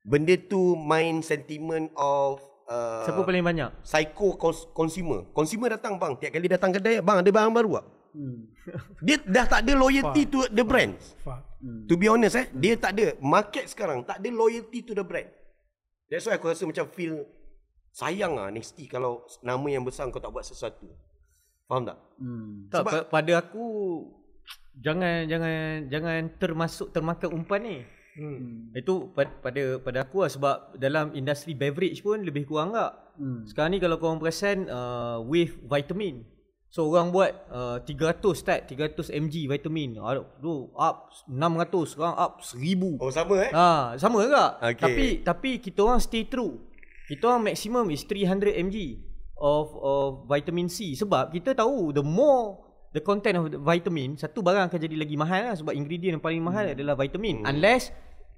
benda tu main sentiment of uh, Siapa paling banyak? Psycho consumer. Consumer datang bang, tiap kali datang kedai, bang ada barang baru tak? Hmm. (laughs) Dia dah tak ada loyalty to the brand. Hmm. To be honest eh, dia tak ada. Market sekarang tak ada loyalty to the brand. That's why aku rasa macam feel sayang lah Nesty kalau nama yang besar kau tak buat sesuatu. Faham tak? Hmm. Tak Sebab, pada aku jangan jangan jangan termasuk termakan umpan ni. Hmm. hmm. Itu pada pada aku lah sebab dalam industri beverage pun lebih kurang tak lah. hmm. Sekarang ni kalau kau orang perasan uh, wave vitamin. So orang buat uh, 300 tak 300 mg vitamin. Aduh, tu up 600, orang up 1000. Oh sama eh? Ha, sama tak? Okay. Tapi tapi kita orang stay true. Kita orang maksimum is 300 mg of of vitamin C sebab kita tahu the more the content of the vitamin satu barang akan jadi lagi mahal lah sebab ingredient yang paling mahal hmm. adalah vitamin hmm. unless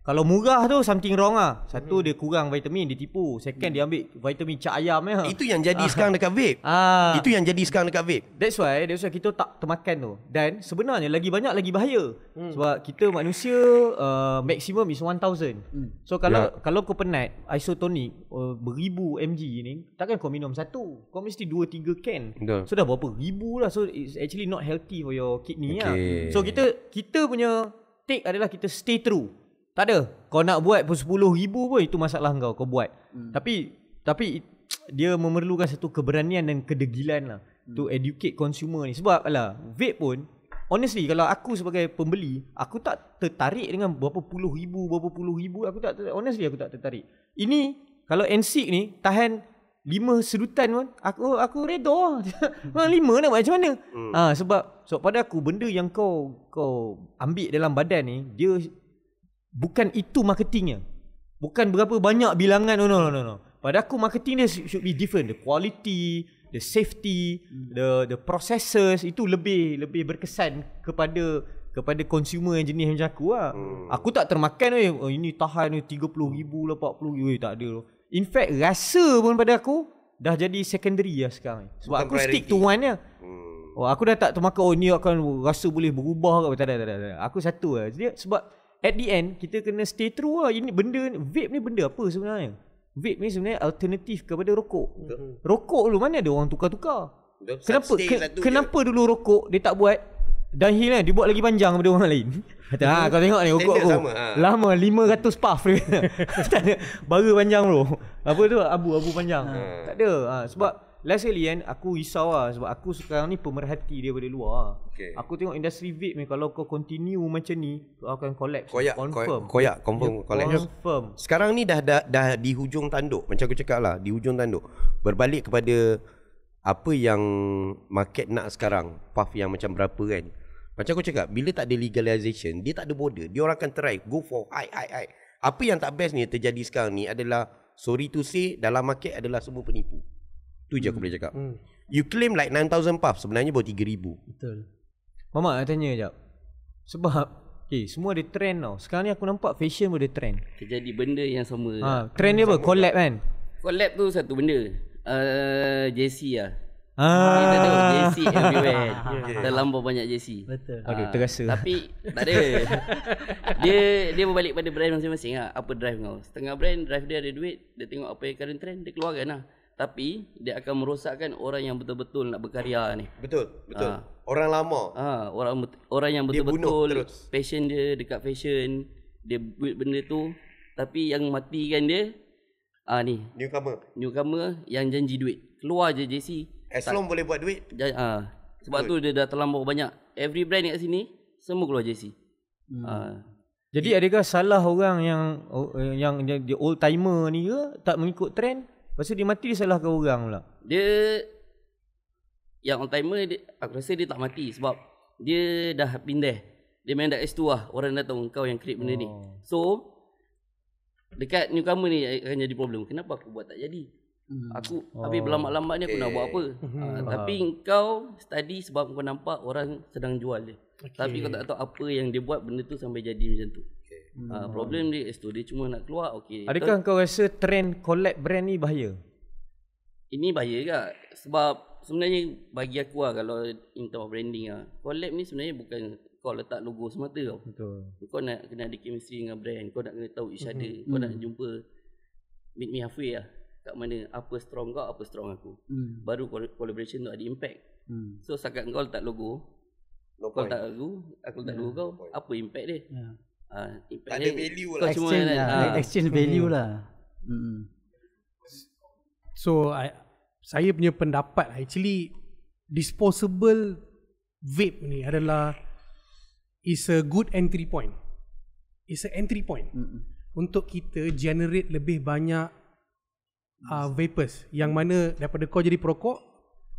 kalau murah tu something wrong ah. Satu hmm dia kurang vitamin, dia tipu. Second mm. dia ambil vitamin cak ayam ya. Itu yang jadi (laughs) sekarang dekat vape. Ah. Itu yang jadi sekarang dekat vape. That's why that's why kita tak termakan tu. Dan sebenarnya lagi banyak lagi bahaya. Mm. Sebab kita manusia uh, maximum is 1000. Mm. So kalau yeah. kalau kau penat isotonic uh, beribu mg ni takkan kau minum satu. Kau mesti 2 3 can. Duh. So dah berapa ribu lah. So it's actually not healthy for your kidney ya. okay. lah. So kita kita punya take adalah kita stay true. Tak ada. Kau nak buat pun 10,000 pun itu masalah kau kau buat. Hmm. Tapi tapi (tsk) dia memerlukan satu keberanian dan kedegilan lah hmm. to educate consumer ni. Sebab lah vape pun honestly kalau aku sebagai pembeli, aku tak tertarik dengan berapa puluh ribu, berapa puluh ribu aku tak tertarik. honestly aku tak tertarik. Ini kalau NC ni tahan lima sedutan pun aku aku redo lah. (laughs) Ha, lima nak buat macam mana? Hmm. Ha, sebab sebab pada aku benda yang kau kau ambil dalam badan ni dia Bukan itu marketingnya. Bukan berapa banyak bilangan. No, no, no, no. Pada aku marketing dia should be different. The quality, the safety, hmm. the the processes itu lebih lebih berkesan kepada kepada consumer yang jenis macam aku lah. Hmm. Aku tak termakan eh, Oh, ini tahan ni eh, ribu lah 40,000 ribu eh, tak ada. In fact rasa pun pada aku dah jadi secondary lah sekarang. Sebab Bukan aku priority. stick to one ya. Oh, aku dah tak termakan oh ni akan rasa boleh berubah ke tak ada tak ada. Aku satu lah. Jadi sebab at the end kita kena stay true lah ini benda ni vape ni benda apa sebenarnya vape ni sebenarnya alternatif kepada rokok mm rokok dulu mana ada orang tukar-tukar kenapa ke, lah kenapa je. dulu rokok dia tak buat dan hil kan dibuat lagi panjang daripada orang lain kata (laughs) ha kau tengok ni rokok aku sama, ha. lama 500 puff dia (laughs) baru panjang bro apa tu abu-abu panjang ha. tak ada ha, sebab Last kali kan Aku risau lah Sebab aku sekarang ni Pemerhati daripada luar okay. Aku tengok industri vape ni Kalau kau continue macam ni Kau akan collapse Koyak Confirm Koyak Confirm, collapse. confirm. Sekarang ni dah, dah dah Di hujung tanduk Macam aku cakap lah Di hujung tanduk Berbalik kepada Apa yang Market nak sekarang Puff yang macam berapa kan Macam aku cakap Bila tak ada legalisation, Dia tak ada border Dia orang akan try Go for I, I, I. Apa yang tak best ni Terjadi sekarang ni adalah Sorry to say Dalam market adalah semua penipu Tu hmm. je aku hmm. boleh cakap. Hmm. You claim like 9000 puff sebenarnya baru 3000. Betul. Mama nak tanya jap. Sebab Okay, eh, semua ada trend tau. Sekarang ni aku nampak fashion pun ada trend. Terjadi benda yang sama. Ha, trend dia apa? Collab kan? Collab tu satu benda. Uh, JC lah. Ah. Kita tengok JC everywhere Dalam (laughs) okay. banyak JC Betul ah, Okay terasa Tapi (laughs) tak ada Dia dia berbalik pada brand masing-masing lah. Apa drive kau Setengah brand drive dia ada duit Dia tengok apa yang current trend Dia keluarkan lah tapi dia akan merosakkan orang yang betul-betul nak berkarya ni. Betul, betul. Ha. Orang lama. Ha, orang orang yang betul-betul dia passion dia dekat fashion, dia buat benda tu tapi yang matikan dia ah ha, ni. Newcomer. Newcomer yang janji duit. Keluar je JC. As boleh buat duit. ha. Sebab betul. tu dia dah terlalu banyak. Every brand kat sini semua keluar JC. Hmm. Ha. Jadi adakah salah orang oh, eh, yang yang dia old timer ni ke tak mengikut trend? Lepas tu dia mati dia salahkan orang pula. Dia yang old timer dia, aku rasa dia tak mati sebab dia dah pindah. Dia main dekat situ lah. Orang datang kau yang create benda oh. ni. So dekat newcomer ni akan jadi problem. Kenapa aku buat tak jadi? Hmm. Aku oh. habis berlambat-lambat ni aku okay. nak buat apa? uh, tapi kau study sebab kau nampak orang sedang jual dia. Okay. Tapi kau tak tahu apa yang dia buat benda tu sampai jadi macam tu. Hmm. Uh, problem dia is tu dia cuma nak keluar okey. Adakah kau rasa trend collab brand ni bahaya? Ini bahaya ke? Sebab sebenarnya bagi aku lah kalau in terms branding ah, collab ni sebenarnya bukan kau letak logo semata kau. Betul. Kau nak kena ada chemistry dengan brand, kau nak kena tahu each other, hmm. kau nak mm. jumpa meet me halfway lah. Kat mana apa strong kau, apa strong aku. Hmm. Baru collaboration tu ada impact. Hmm. So sekat kau letak logo, no kau point. letak logo, aku letak yeah. logo kau, no apa impact dia? Yeah. Ha, tak ada value lah exchange, lah. Ha, exchange value lah hmm. so I, saya punya pendapat actually disposable vape ni adalah is a good entry point is a entry point hmm. untuk kita generate lebih banyak uh, vapors yang mana daripada kau jadi perokok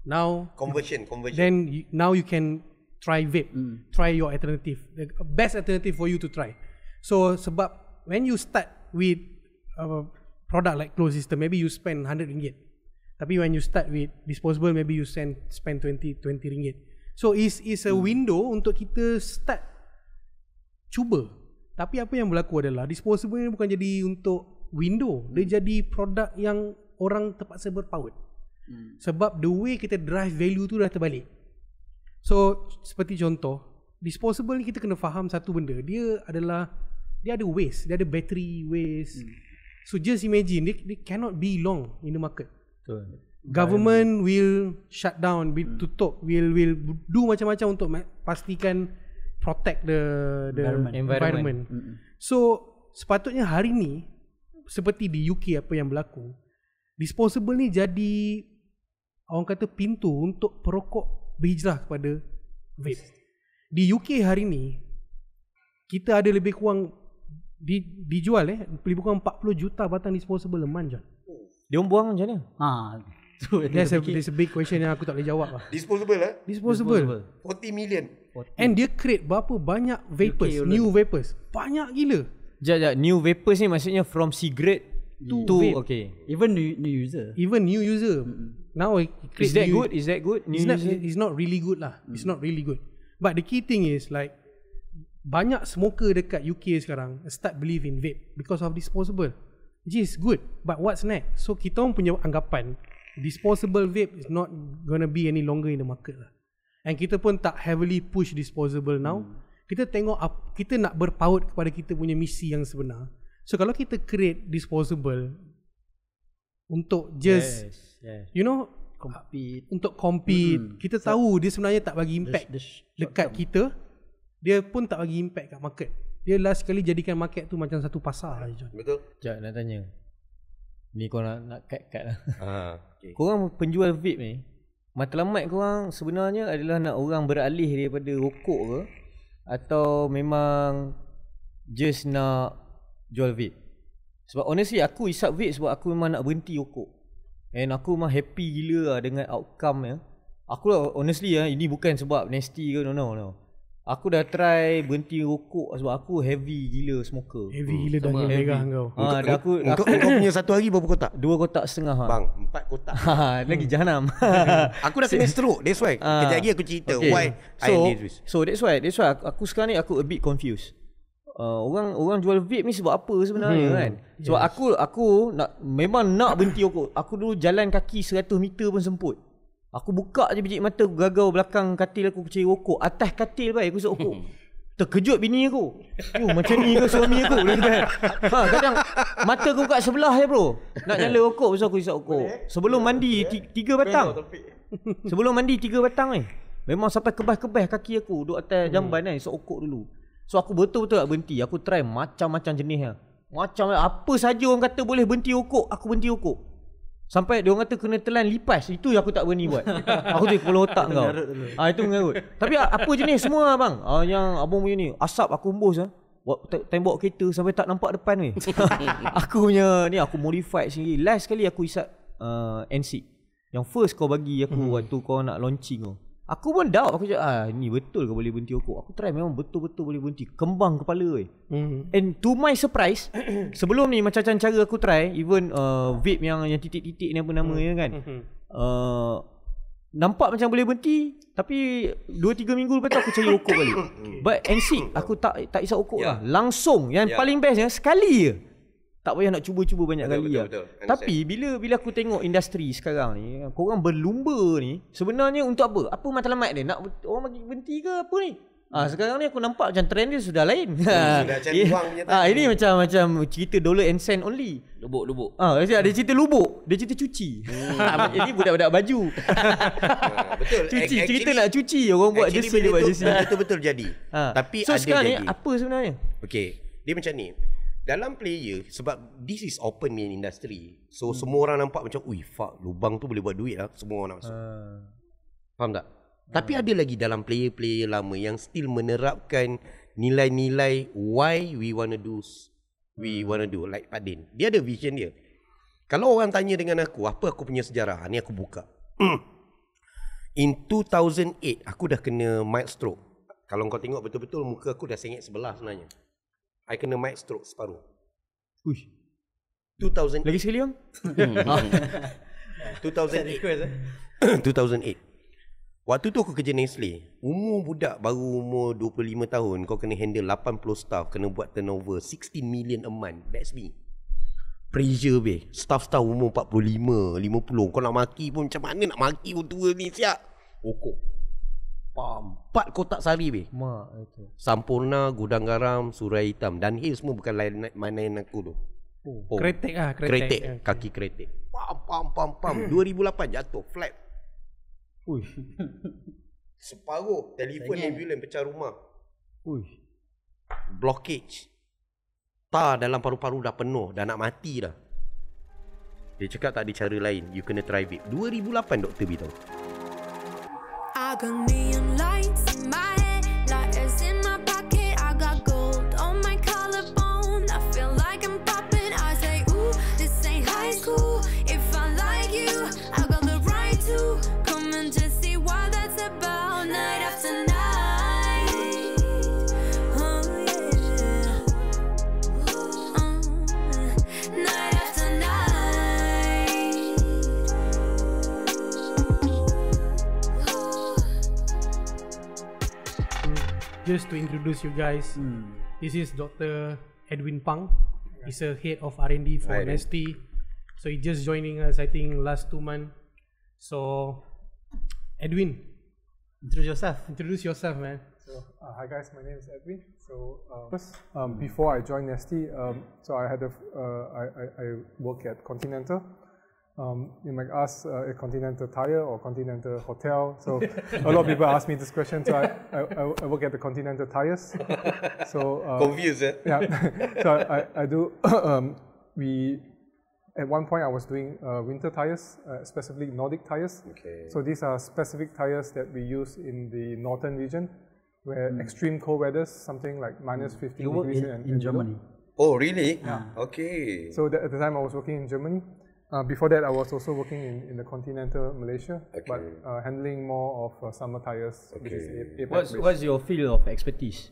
now conversion conversion then you, now you can try vape mm. try your alternative the best alternative for you to try so sebab when you start with a product like closed system maybe you spend 100 ringgit tapi when you start with disposable maybe you send spend 20 20 ringgit so is is a mm. window untuk kita start cuba tapi apa yang berlaku adalah disposable ni bukan jadi untuk window mm. dia hmm. jadi produk yang orang terpaksa berpaut mm. sebab the way kita drive value tu dah terbalik So seperti contoh Disposable ni kita kena faham satu benda Dia adalah Dia ada waste Dia ada battery waste hmm. So just imagine dia, dia cannot be long in the market Betul Government Bain. will shut down will hmm. Tutup Will will do macam-macam untuk pastikan Protect the, the environment, environment. environment. Hmm. So sepatutnya hari ni Seperti di UK apa yang berlaku Disposable ni jadi Orang kata pintu untuk perokok berhijrah kepada vape. Di UK hari ni kita ada lebih kurang di, dijual eh lebih kurang 40 juta batang disposable leman John. Dia orang buang macam mana? Ha. (laughs) Tu that's, a, that's question yang aku tak boleh jawab lah. Disposable eh? Disposable. disposable. 40 million. 40. And dia create berapa banyak vapors, UK, new vapors. Banyak gila. Jap, jap. New vapors ni maksudnya from cigarette to, to vape. okay. Even new, new user. Even new user. Mm-hmm now it is that new, good? Is that good? New it's, not, it's not really good lah. Mm. It's hmm. not really good. But the key thing is like banyak smoker dekat UK sekarang start believe in vape because of disposable. Which is good. But what's next? So kita orang punya anggapan disposable vape is not gonna be any longer in the market lah. And kita pun tak heavily push disposable now. Mm. Kita tengok kita nak berpaut kepada kita punya misi yang sebenar. So kalau kita create disposable untuk just yes yeah. you know compete untuk compete mm kita so, tahu dia sebenarnya tak bagi impact the, the dekat term. kita dia pun tak bagi impact kat market dia last sekali jadikan market tu macam satu pasar lah betul Sekejap nak tanya ni kau nak nak cut cut lah ha okay. kau penjual vape ni matlamat kau orang sebenarnya adalah nak orang beralih daripada rokok ke atau memang just nak jual vape sebab honestly aku isap vape sebab aku memang nak berhenti rokok And aku mah happy gila lah dengan outcome ya. Aku lah honestly ya, ini bukan sebab nasty ke no no no. Aku dah try berhenti rokok sebab aku heavy gila smoker. Heavy hmm, gila dah ni mega kau. Ha, dah aku aku, aku, aku, punya satu hari berapa kotak? Dua kotak setengah ha. Bang, empat kotak. (laughs) Ha, hmm. lagi jahanam. (laughs) aku dah kena stroke, that's why. Ha. Kejap lagi aku cerita okay. why so, I need this. So that's why, that's why aku, aku sekarang ni aku a bit confused uh, orang orang jual vape ni sebab apa sebenarnya hmm. kan sebab yes. aku aku nak memang nak berhenti aku aku dulu jalan kaki 100 meter pun semput aku buka je biji mata aku gagau belakang katil aku cari rokok atas katil baik aku sok rokok hmm. terkejut bini aku yo oh, macam ni ke suami aku ha kadang mata aku kat sebelah je bro nak nyala rokok pasal aku hisap rokok sebelum mandi tiga batang sebelum mandi tiga batang ni eh. memang sampai kebas-kebas kaki aku duduk atas hmm. jamban kan hmm. hisap rokok dulu So aku betul-betul tak berhenti. Aku try macam-macam jenisnya. Macam apa saja orang kata boleh berhenti ukuk, aku berhenti ukuk. Sampai dia orang kata kena telan lipas. Itu yang aku tak berani buat. (laughs) aku tu kepala otak kau. Ah itu mengarut. Tapi apa jenis semua abang? Ah yang abang punya ni, asap aku hembus ah. tembok kereta sampai tak nampak depan ni. (laughs) aku punya ni aku modified sendiri. Last sekali aku isap uh, ah, NC. Yang first kau bagi aku hmm. waktu kau nak launching kau. Aku pun doubt Aku cakap ah, Ni betul ke boleh berhenti rokok Aku try memang betul-betul boleh berhenti Kembang kepala eh. mm And to my surprise (coughs) Sebelum ni macam-macam cara aku try Even uh, vape yang yang titik-titik ni apa nama mm-hmm. kan mm-hmm. uh, Nampak macam boleh berhenti Tapi 2-3 minggu lepas tu aku cari rokok balik (coughs) okay. But and sick Aku tak tak isap rokok yeah. lah Langsung Yang yeah. paling bestnya Sekali je tak payah nak cuba-cuba banyak betul, kali betul, lah. betul, betul. tapi bila bila aku tengok industri sekarang ni kau korang berlumba ni sebenarnya untuk apa apa matlamat dia nak orang bagi berhenti ke apa ni Ah ha, sekarang ni aku nampak macam trend dia sudah lain. Hmm, dah macam ha, ini macam macam cerita dollar and cent only. Lubuk-lubuk. Ah ha, ada cerita lubuk, dia cerita cuci. Hmm. (laughs) ini budak-budak baju. (laughs) Ah, betul. Cuci cerita nak cuci orang buat jersey dia buat jersey. Betul betul jadi. Ha. Tapi so, ada sekarang jadi. ni apa sebenarnya? Okey. Dia macam ni dalam player sebab this is open main industry so hmm. semua orang nampak macam ui fuck lubang tu boleh buat duit lah semua orang nak masuk uh. faham tak uh. tapi ada lagi dalam player-player lama yang still menerapkan nilai-nilai why we wanna do we hmm. wanna do like Pak Din. dia ada vision dia kalau orang tanya dengan aku apa aku punya sejarah ah, ni aku buka (clears throat) in 2008 aku dah kena mild stroke kalau kau tengok betul-betul muka aku dah sengit sebelah sebenarnya I kena mic stroke separuh. Uish. 2000 Lagi sekali bang? 2008. 2008. Waktu tu aku kerja Nestle. Umur budak baru umur 25 tahun kau kena handle 80 staff, kena buat turnover 16 million a month. That's me. Pressure be. Staff-staff umur 45, 50. Kau nak maki pun macam mana nak maki untuk tua ni siap. Pokok. Empat kotak sari weh. Mak itu. Sampurna, gudang garam, surai hitam dan hil semua bukan lain mana nak aku tu. Oh, oh. kretek ah, kretek. kretek. Okay. Kaki kretek. Pam pam pam pam 2008 (coughs) jatuh flat. Uish. (laughs) Separuh telefon ambulans pecah rumah. Uish. Blockage. ta dalam paru-paru dah penuh dah nak mati dah. Dia cakap tak ada cara lain, you kena try vape. 2008 doktor beritahu. A and lights just to introduce you guys, mm. this is Dr. Edwin Pang. He's a head of R&D for right. NST. So he just joining us, I think, last two months. So, Edwin, introduce yourself. Introduce yourself, man. So, uh, hi guys, my name is Edwin. So, um, um, before I joined Nesty, um, so I had a, uh, I, I, I work at Continental. Um, you might ask uh, a Continental Tire or Continental Hotel. So a lot of people ask me this question. So I, I, I work at the Continental Tires. So uh, confused. Eh? Yeah. (laughs) so I, I do. (coughs) um, we at one point I was doing uh, winter tires, uh, specifically Nordic tires. Okay. So these are specific tires that we use in the northern region, where mm. extreme cold weather, something like minus 15 you degrees in, and, in Germany. Below. Oh, really? Yeah. Okay. So at the time I was working in Germany, uh, before that, I was also working in, in the continental Malaysia, okay. but uh, handling more of uh, summer tires, okay. which is What's, what's your field of expertise?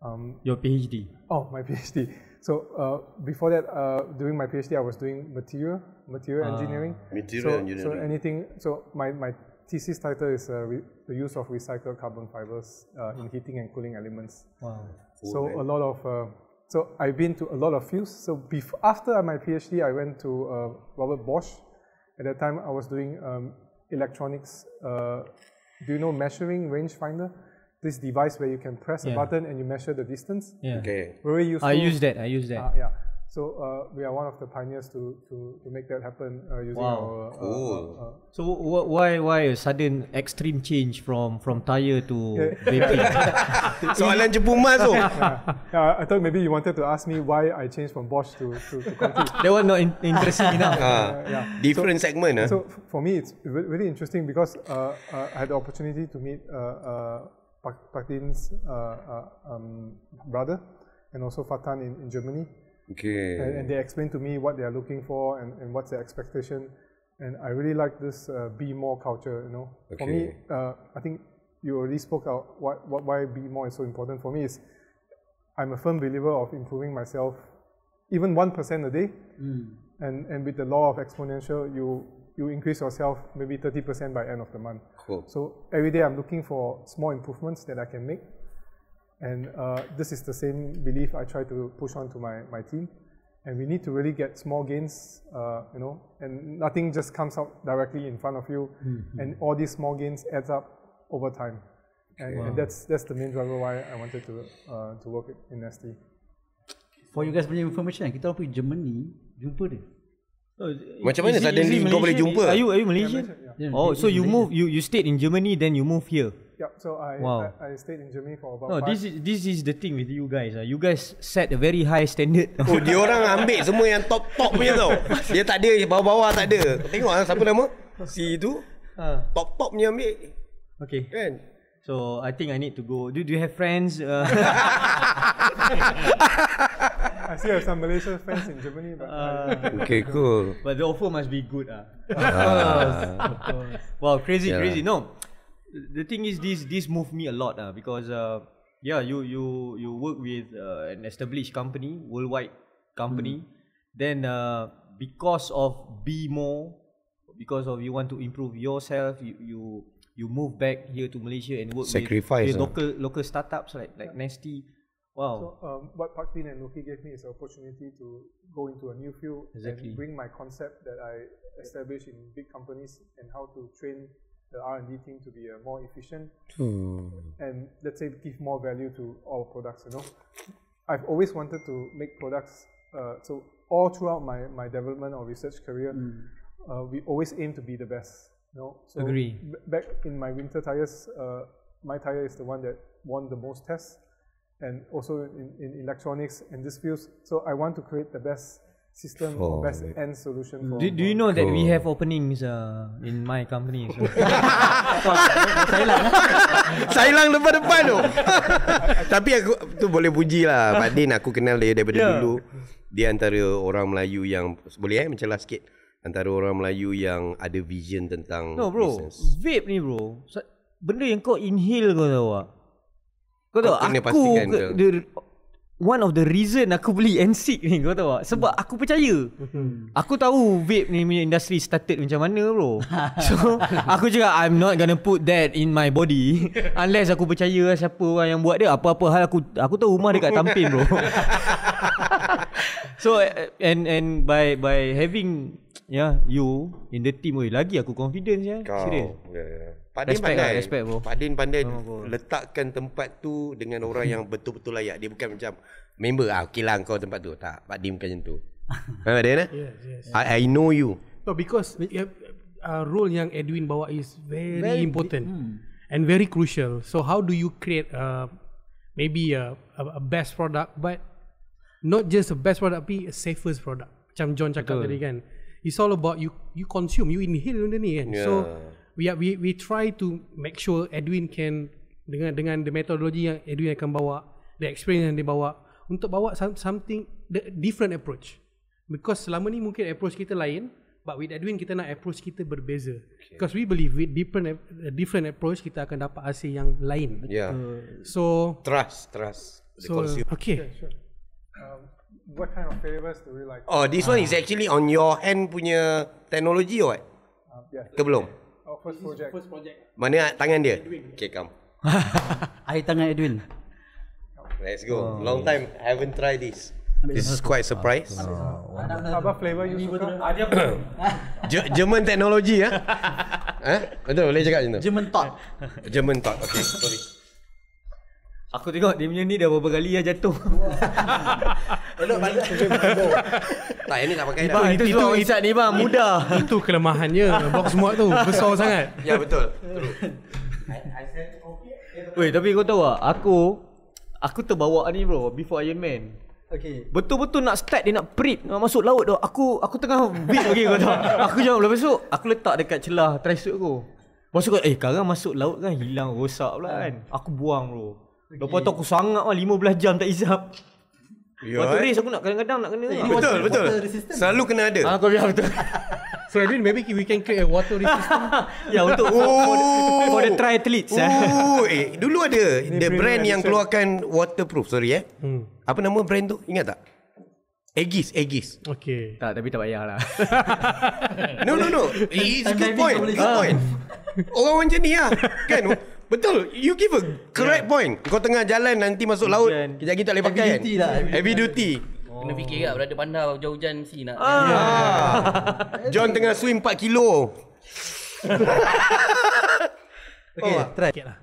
Um, your PhD? Oh, my (laughs) PhD. So uh, before that, uh, during my PhD, I was doing material material ah. engineering. Material so, engineering. So anything. So my, my thesis title is uh, re- the use of recycled carbon fibers in ah. heating and cooling elements. Wow. Cool, so man. a lot of so I've been to a lot of fields. So before, after my PhD, I went to uh, Robert Bosch. At that time, I was doing um, electronics. Uh, do you know measuring rangefinder? This device where you can press yeah. a button and you measure the distance. Yeah. Okay. Very useful. I use that. I use that. Uh, yeah. So uh, we are one of the pioneers to to to make that happen uh, using wow. our. Uh, cool. Uh, uh, so w- why why a sudden extreme change from from tire to vaping? so Alan Jebuma so. I thought maybe you wanted to ask me why I changed from Bosch to to, to They were not in- interesting (laughs) enough. Uh, yeah, yeah. Different so, segment. Uh. So for me it's really interesting because uh, uh, I had the opportunity to meet uh, uh, Pak- Pak uh, uh, um brother, and also Fatan in, in Germany. Okay. And, and, they explain to me what they are looking for and, and what's their expectation. And I really like this uh, be more culture, you know. Okay. For me, uh, I think you already spoke out what, what, why be more is so important for me is I'm a firm believer of improving myself even 1% a day. Mm. And, and with the law of exponential, you, you increase yourself maybe 30% by end of the month. Cool. So every day I'm looking for small improvements that I can make and uh, this is the same belief I try to push on to my, my team. And we need to really get small gains, uh, you know, and nothing just comes out directly in front of you. Mm -hmm. And all these small gains adds up over time. And, wow. and that's, that's the main driver why I wanted to, uh, to work in ST. For you guys punya information, kita orang pergi Germany, jumpa dia. Oh, Macam mana suddenly kau boleh jumpa? Are you, are you Malaysian? Yeah, Yeah. Oh, so you move, you you stayed in Germany, then you move here. Yep. So I, wow. I I stayed in Germany for about. No, five. this is this is the thing with you guys. Uh. You guys set a very high standard. Oh, dia (laughs) orang ambil semua yang top top punya tau. Dia tak ada bawa bawah tak ada. Tengok ah siapa nama? Si itu. Ha. Top top punya ambil. Okay. Kan? So I think I need to go. Do, do you have friends? Uh, (laughs) I still have some Malaysian friends in Germany, but uh, okay, cool. But the offer must be good, ah. Uh. Uh, of course. Wow, crazy, yeah. crazy. No, the thing is this this moved me a lot uh, because uh, yeah you you you work with uh, an established company worldwide company mm. then uh, because of be more because of you want to improve yourself you you, you move back here to Malaysia and work Sacrifice, with, with ah. uh. local local startups like like yeah. Nasty Wow. So, um, what Park and Loki gave me is an opportunity to go into a new field exactly. and bring my concept that I established in big companies and how to train the R&D team to be uh, more efficient hmm. and let's say give more value to our products. You know, I've always wanted to make products. Uh, so all throughout my, my development or research career, mm. uh, we always aim to be the best. You know, so Agree. back in my winter tires, uh, my tire is the one that won the most tests, and also in, in electronics and this field. So I want to create the best system for or best end solution for do, do you know that we have openings uh, in my company so (laughs) saya hilang depan-depan tu (laughs) tapi aku tu boleh puji lah (laughs) Pak Din aku kenal dia daripada yeah. dulu dia antara orang Melayu yang boleh eh mencelah sikit antara orang Melayu yang ada vision tentang no bro business. vape ni bro benda yang kau inhale kau tahu tak kau tahu aku, aku ke, dia, One of the reason aku beli (laughs) NC ni kau tahu tak? Sebab hmm. aku percaya hmm. Aku tahu vape ni punya industri started macam mana bro (laughs) So aku juga I'm not gonna put that in my body (laughs) Unless aku percaya siapa orang yang buat dia Apa-apa hal aku Aku tahu rumah dekat Tampin bro So and and by by having yeah you in the team oi lagi aku confidence ya yeah. serius yeah, yeah. Padin respect lah, pandai. Lah, respect bro. Padin pandai oh, letakkan tempat tu dengan orang yang betul-betul layak. Dia bukan macam member ah okay lah kau tempat tu. Tak, Padin bukan macam tu. Ha, dia nah. I, I know you. No, because eh, eh, uh, role yang Edwin bawa is very, very important hmm. and very crucial. So how do you create a uh, maybe a, a, a best product but not just a best product but a safest product. Macam John cakap Betul. tadi kan. It's all about you you consume, you inhale benda ni kan. Yeah. So we are, we we try to make sure Edwin can dengan dengan the methodology yang Edwin akan bawa, the experience yang dia bawa untuk bawa some, something the different approach. Because selama ni mungkin approach kita lain, but with Edwin kita nak approach kita berbeza. Okay. Because we believe with different a uh, different approach kita akan dapat hasil yang lain. Yeah. Uh, so trust, trust. The so consumer. okay. Yeah, sure. um, What kind of flavors do we like? Oh, this one is ah. actually on your hand punya technology or what? Uh, um, yeah. Ke belum? Oh, first project. First project. Mana tangan dia? Edwin. Okay, come. (laughs) Air tangan Edwin. Let's go. Oh, Long time I haven't try this. This is quite surprise. Ah, apa flavor you suka? Ada apa? (coughs) German technology ya? (laughs) Eh? Betul boleh cakap macam tu? German talk. (laughs) German talk. Okay, sorry. Aku tengok dia punya ni dah beberapa kali dah jatuh. Elok balik (laughs) Tak ini tak pakai dah. Itu itu ni bang muda. Itu kelemahannya box muat tu besar sangat. Ya betul. Weh tapi kau tahu ah aku aku terbawa ni bro before Iron Man. Okay. Betul-betul nak start dia nak prep nak masuk laut tu. Aku aku tengah beat lagi kau tahu. Aku jangan lepas tu aku letak dekat celah tracksuit aku. Masuk eh sekarang masuk laut kan hilang rosak pula kan. Aku buang bro. Okay. Lepas tu aku sangat lah 15 jam tak isap. Yeah. Waktu eh? race aku nak kadang-kadang nak kena. Yeah. Kan? Betul, betul. Selalu kena ada. Ah, kau biar betul. (laughs) So Edwin, maybe we can create a water resistant. (laughs) ya, untuk oh. for, the, for the triathletes. Eh. Oh, eh, dulu ada the brand yang keluarkan waterproof. Sorry, eh. Hmm. Apa nama brand tu? Ingat tak? Aegis, Aegis. Okay. Tak, tapi tak lah. (laughs) no, no, no. It's a good point. Good point. Orang macam ni lah. Kan? Betul You give a correct yeah. point Kau tengah jalan Nanti masuk laut Kejap lagi tak boleh pakai lah. Heavy duty Heavy duty oh. Kena fikir kat lah, berada bandar jauh hujan si nak. Ah. Ya. (laughs) John tengah swim 4 kilo. (laughs) okay, oh, try. Okay lah.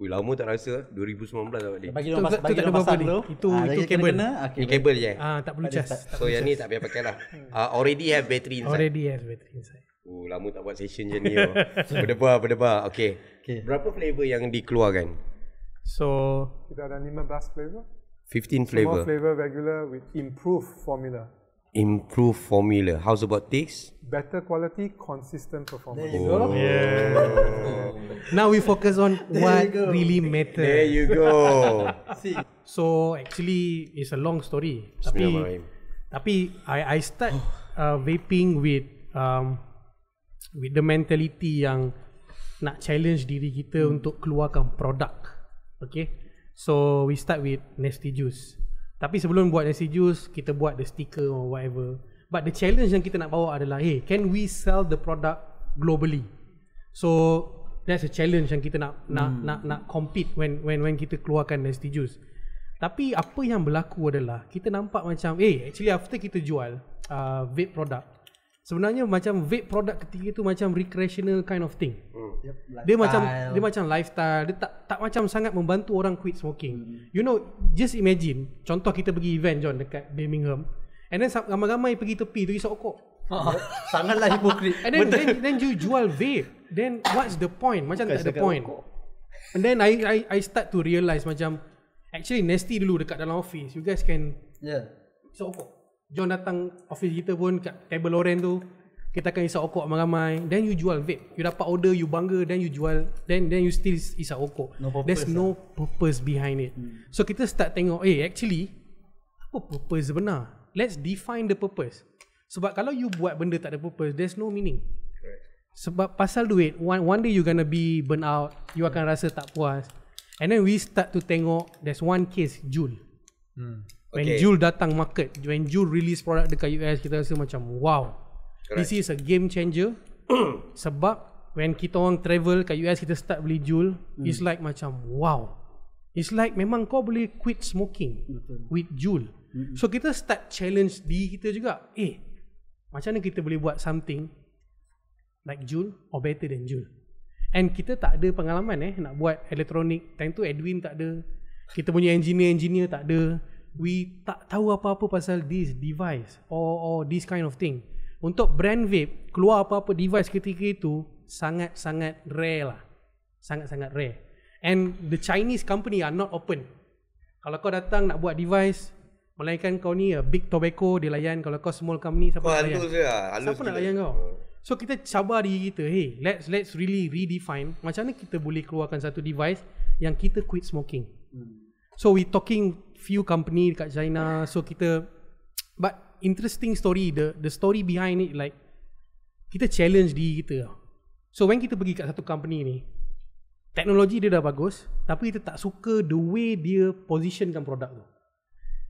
Ui, lama tak rasa 2019 dapat tadi. Bagi dia pasal tu. Itu ah, kabel. Ah, kabel je. Ah, tak perlu charge. So yang ni tak payah pakai lah. already have battery inside. Already have battery inside. Uh, lama tak buat session je ni. Oh. (laughs) berdebar, berdebar. Okay. okay. Berapa flavor yang dikeluarkan? So, kita ada 15 flavor. 15 flavor. Small flavor regular with improved formula. Improved formula. How's about taste? Better quality, consistent performance. There you go. Oh. Yeah. Now we focus on There what really matters. There you go. (laughs) So actually, it's a long story. Tapi, tapi I I start uh, vaping with um, with the mentality yang nak challenge diri kita hmm. untuk keluarkan produk. Okay. So we start with Nasty Juice. Tapi sebelum buat Nasty Juice, kita buat the sticker or whatever. But the challenge yang kita nak bawa adalah, hey, can we sell the product globally? So that's a challenge yang kita nak hmm. nak nak nak compete when when when kita keluarkan Nasty Juice. Tapi apa yang berlaku adalah kita nampak macam, eh, hey, actually after kita jual uh, vape product, sebenarnya macam vape produk ketiga tu macam recreational kind of thing. Hmm. Yep, dia macam dia macam lifestyle, dia tak tak macam sangat membantu orang quit smoking. Hmm. You know, just imagine contoh kita pergi event John dekat Birmingham and then ramai-ramai pergi tepi tu isap rokok. Ha. (laughs) Sangatlah hipokrit. And then, then then you jual vape. Then what's the point? Macam Bukan tak ada point. Okok. And then I I I start to realise macam actually nasty dulu dekat dalam office. You guys can Yeah. So okok. John datang office kita pun kat table Loren tu kita akan isap okok ramai-ramai then you jual vape you dapat order you bangga then you jual then then you still isap okok no there's no lah. purpose behind it hmm. so kita start tengok eh hey, actually apa purpose sebenar let's define the purpose sebab kalau you buat benda tak ada purpose there's no meaning sebab pasal duit one, one day you gonna be burn out you akan rasa tak puas and then we start to tengok there's one case Jul hmm. When okay. Juul datang market, when Juul release product dekat US, kita rasa macam wow. Correct. This is a game changer. (coughs) sebab when kita orang travel kat US, kita start beli Juul, hmm. it's like macam wow. It's like memang kau boleh quit smoking Betul. with Juul. Hmm. So kita start challenge di kita juga. Eh, macam mana kita boleh buat something like Juul or better than Juul? And kita tak ada pengalaman eh nak buat elektronik. Time tu Edwin tak ada. Kita punya engineer-engineer tak ada we tak tahu apa-apa pasal this device or or this kind of thing. Untuk brand vape keluar apa-apa device ketika itu sangat-sangat rare lah. Sangat-sangat rare. And the Chinese company are not open. Kalau kau datang nak buat device Melainkan kau ni a big tobacco dia layan kalau kau small company siapa kau nak layan? Je lah. Halus nak layan kau? Oh. So kita cabar diri kita, hey, let's let's really redefine macam mana kita boleh keluarkan satu device yang kita quit smoking. Hmm. So we talking few company dekat China so kita but interesting story the the story behind it like kita challenge diri kita so when kita pergi kat satu company ni teknologi dia dah bagus tapi kita tak suka the way dia positionkan produk tu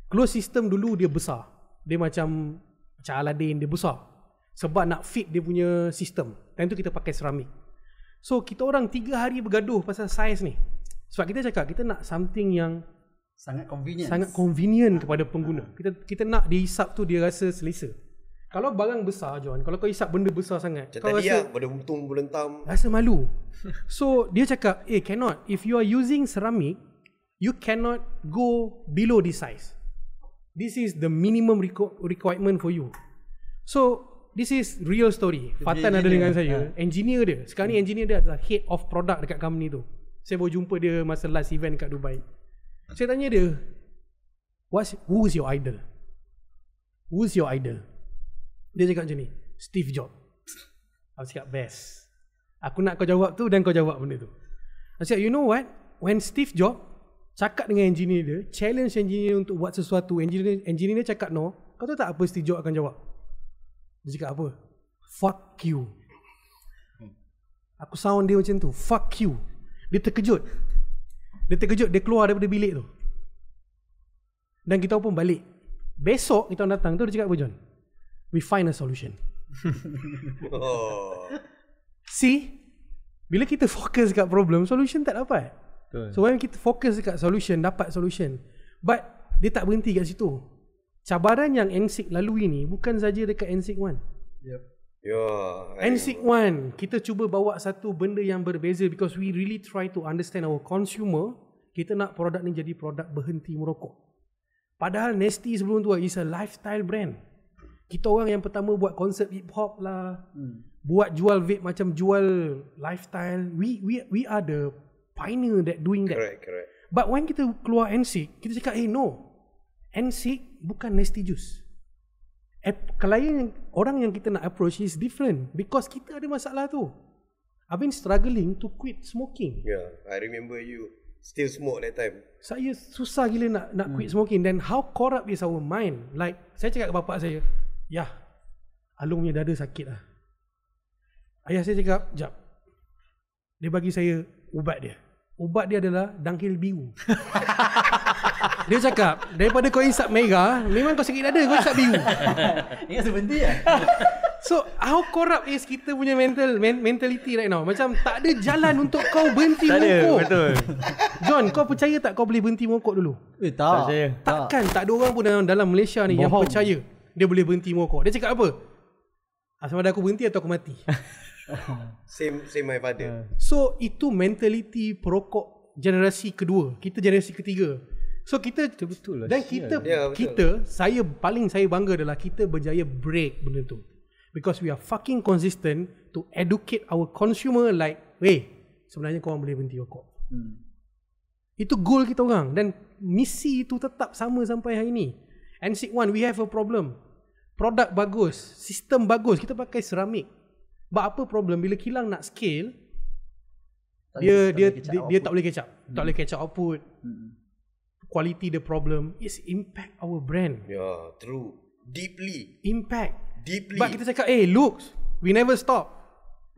close system dulu dia besar dia macam macam Aladdin dia besar sebab nak fit dia punya sistem time tu kita pakai ceramic so kita orang 3 hari bergaduh pasal size ni sebab kita cakap kita nak something yang sangat convenient sangat convenient kepada pengguna kita kita nak dihisap tu dia rasa selesa kalau barang besar John kalau kau hisap benda besar sangat Macam kau rasa lah, benda untung berlentam rasa malu so dia cakap eh cannot if you are using ceramic you cannot go below this size this is the minimum requirement for you so this is real story Fatan ada dengan kan? saya ha. engineer dia sekarang hmm. engineer dia adalah head of product dekat company tu saya baru jumpa dia masa last event dekat Dubai saya tanya dia, What's, who is your idol? Who is your idol? Dia cakap macam ni, Steve Jobs. (laughs) Aku cakap, best. Aku nak kau jawab tu dan kau jawab benda tu. Aku cakap, you know what? When Steve Jobs cakap dengan engineer dia, challenge engineer untuk buat sesuatu, engineer, engineer dia cakap no, kau tahu tak apa Steve Jobs akan jawab? Dia cakap apa? Fuck you. Hmm. Aku sound dia macam tu, fuck you. Dia terkejut. Dia terkejut dia keluar daripada bilik tu. Dan kita pun balik. Besok kita datang tu dia cakap apa John? We find a solution. (laughs) oh. See? Bila kita fokus dekat problem, solution tak dapat. So when kita fokus dekat solution, dapat solution. But dia tak berhenti kat situ. Cabaran yang n lalui ni bukan saja dekat N6 1. Yep. Yeah, and sick one, kita cuba bawa satu benda yang berbeza because we really try to understand our consumer. Kita nak produk ni jadi produk berhenti merokok. Padahal Nasty sebelum tu is a lifestyle brand. Kita orang yang pertama buat konsep hip hop lah. Hmm. Buat jual vape macam jual lifestyle. We we we are the pioneer that doing that. Correct, correct. But when kita keluar NSIC, kita cakap, eh hey, no. NSIC bukan Nasty Juice klien orang yang kita nak approach is different because kita ada masalah tu. I've been struggling to quit smoking. Yeah, I remember you still smoke that time. Saya susah gila nak nak quit hmm. smoking then how corrupt is our mind? Like saya cakap ke bapak saya, "Yah, alungnya punya dada sakit lah. Ayah saya cakap, jap. Dia bagi saya ubat dia. Ubat dia adalah dangkil biru. (laughs) Dia cakap Daripada kau insap mega, Memang kau sakit dada Kau insap biru (laughs) Ingat sebentar ya So how corrupt is kita punya mental men- mentality right now? Macam tak ada jalan untuk kau berhenti mokok. ada, betul. John, kau percaya tak kau boleh berhenti mokok dulu? Eh, tak. Tak percaya. Takkan tak. tak ada orang pun dalam, dalam Malaysia ni Bohong. yang percaya dia boleh berhenti mokok. Dia cakap apa? Asal ada aku berhenti atau aku mati? (laughs) same same my father. So itu mentality perokok generasi kedua. Kita generasi ketiga. So kita betul, betul lah. Dan kita yeah, ya, betul. kita saya paling saya bangga adalah kita berjaya break benda tu. Because we are fucking consistent to educate our consumer like, "Weh, sebenarnya kau boleh berhenti rokok." Hmm. Itu goal kita orang dan misi itu tetap sama sampai hari ini. And sick one, we have a problem. Produk bagus, sistem bagus, kita pakai seramik. But apa problem bila kilang nak scale? Tak dia tak dia dia, dia tak boleh kecap, Hmm. Tak boleh kecap output. Hmm quality the problem is impact our brand yeah true deeply impact deeply but kita cakap eh hey, looks we never stop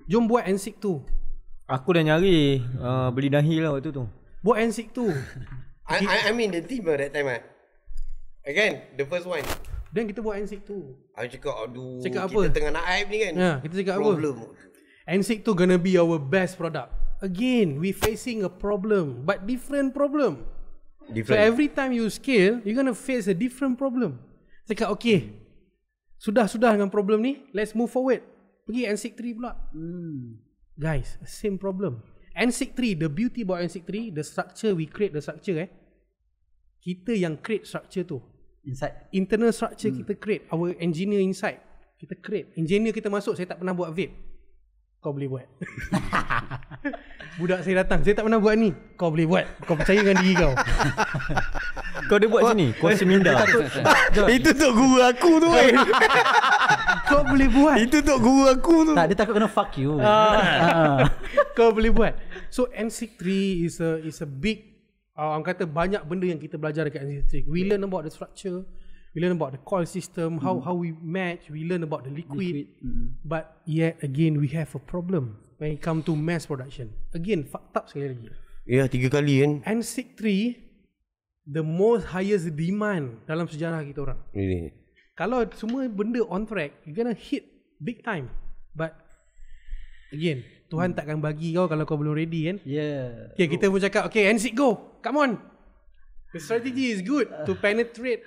jom buat ansik tu aku dah nyari uh, beli dahi lah waktu tu buat ansik tu I, I, I mean the team at that time again the first one then kita buat ansik tu aku cakap aduh cakap apa? kita tengah nak hype ni kan ya yeah, kita cakap problem. apa problem ansik tu gonna be our best product again we facing a problem but different problem different. So every time you scale, you gonna face a different problem. Cakap okay, sudah-sudah dengan problem ni, let's move forward. Pergi N63 pula. Hmm. Guys, same problem. N63, the beauty about N63, the structure, we create the structure eh. Kita yang create structure tu. Inside. Internal structure hmm. kita create. Our engineer inside. Kita create. Engineer kita masuk, saya tak pernah buat vape. Kau boleh buat. (laughs) (laughs) Budak saya datang Saya tak pernah buat ni Kau boleh buat Kau percaya dengan diri kau (laughs) Kau dia buat sini. Kau Kuasa minda (laughs) Itu tu guru aku tu eh. Kau boleh buat Itu tu guru aku tu Tak dia takut kena fuck you ah. Kau boleh buat So NC3 is a is a big uh, Orang kata banyak benda yang kita belajar dekat NC3 We learn about the structure We learn about the coil system How hmm. how we match We learn about the liquid, liquid. Mm. But yet again we have a problem when it come to mass production. Again, fucked up sekali lagi. Ya, tiga kali kan. And Sig 3, the most highest demand dalam sejarah kita orang. Ini. Kalau semua benda on track, you gonna hit big time. But again, Tuhan hmm. takkan bagi kau kalau kau belum ready kan. Yeah. Okay, kita oh. pun cakap, okay, NSIG go. Come on. The strategy is good to penetrate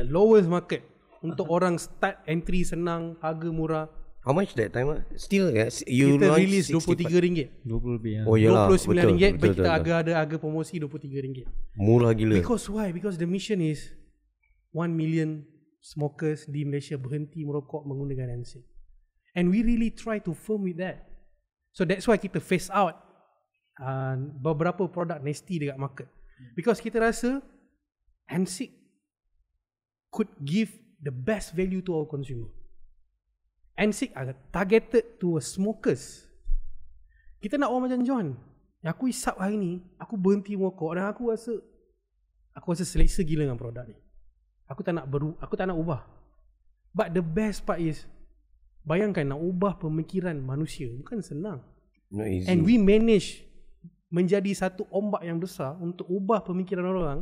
the lowest market. Untuk (laughs) orang start entry senang, harga murah. How much that time ah? Still ya? Yeah, you kita release RM23. RM20 ringgit. 20 lebih. Oh yalah. RM29 betul, ringgit, betul, betul, kita agak ada harga promosi RM23 ringgit. Murah gila. Because why? Because the mission is 1 million smokers di Malaysia berhenti merokok menggunakan Ansi. And we really try to firm with that. So that's why kita face out uh, beberapa produk nasty dekat market. Because kita rasa Ansi could give the best value to our consumer. And six are uh, targeted towards smokers. Kita nak orang macam John. Yang aku isap hari ni, aku berhenti merokok dan aku rasa aku rasa selesa gila dengan produk ni. Aku tak nak beru, aku tak nak ubah. But the best part is bayangkan nak ubah pemikiran manusia bukan senang. And we manage menjadi satu ombak yang besar untuk ubah pemikiran orang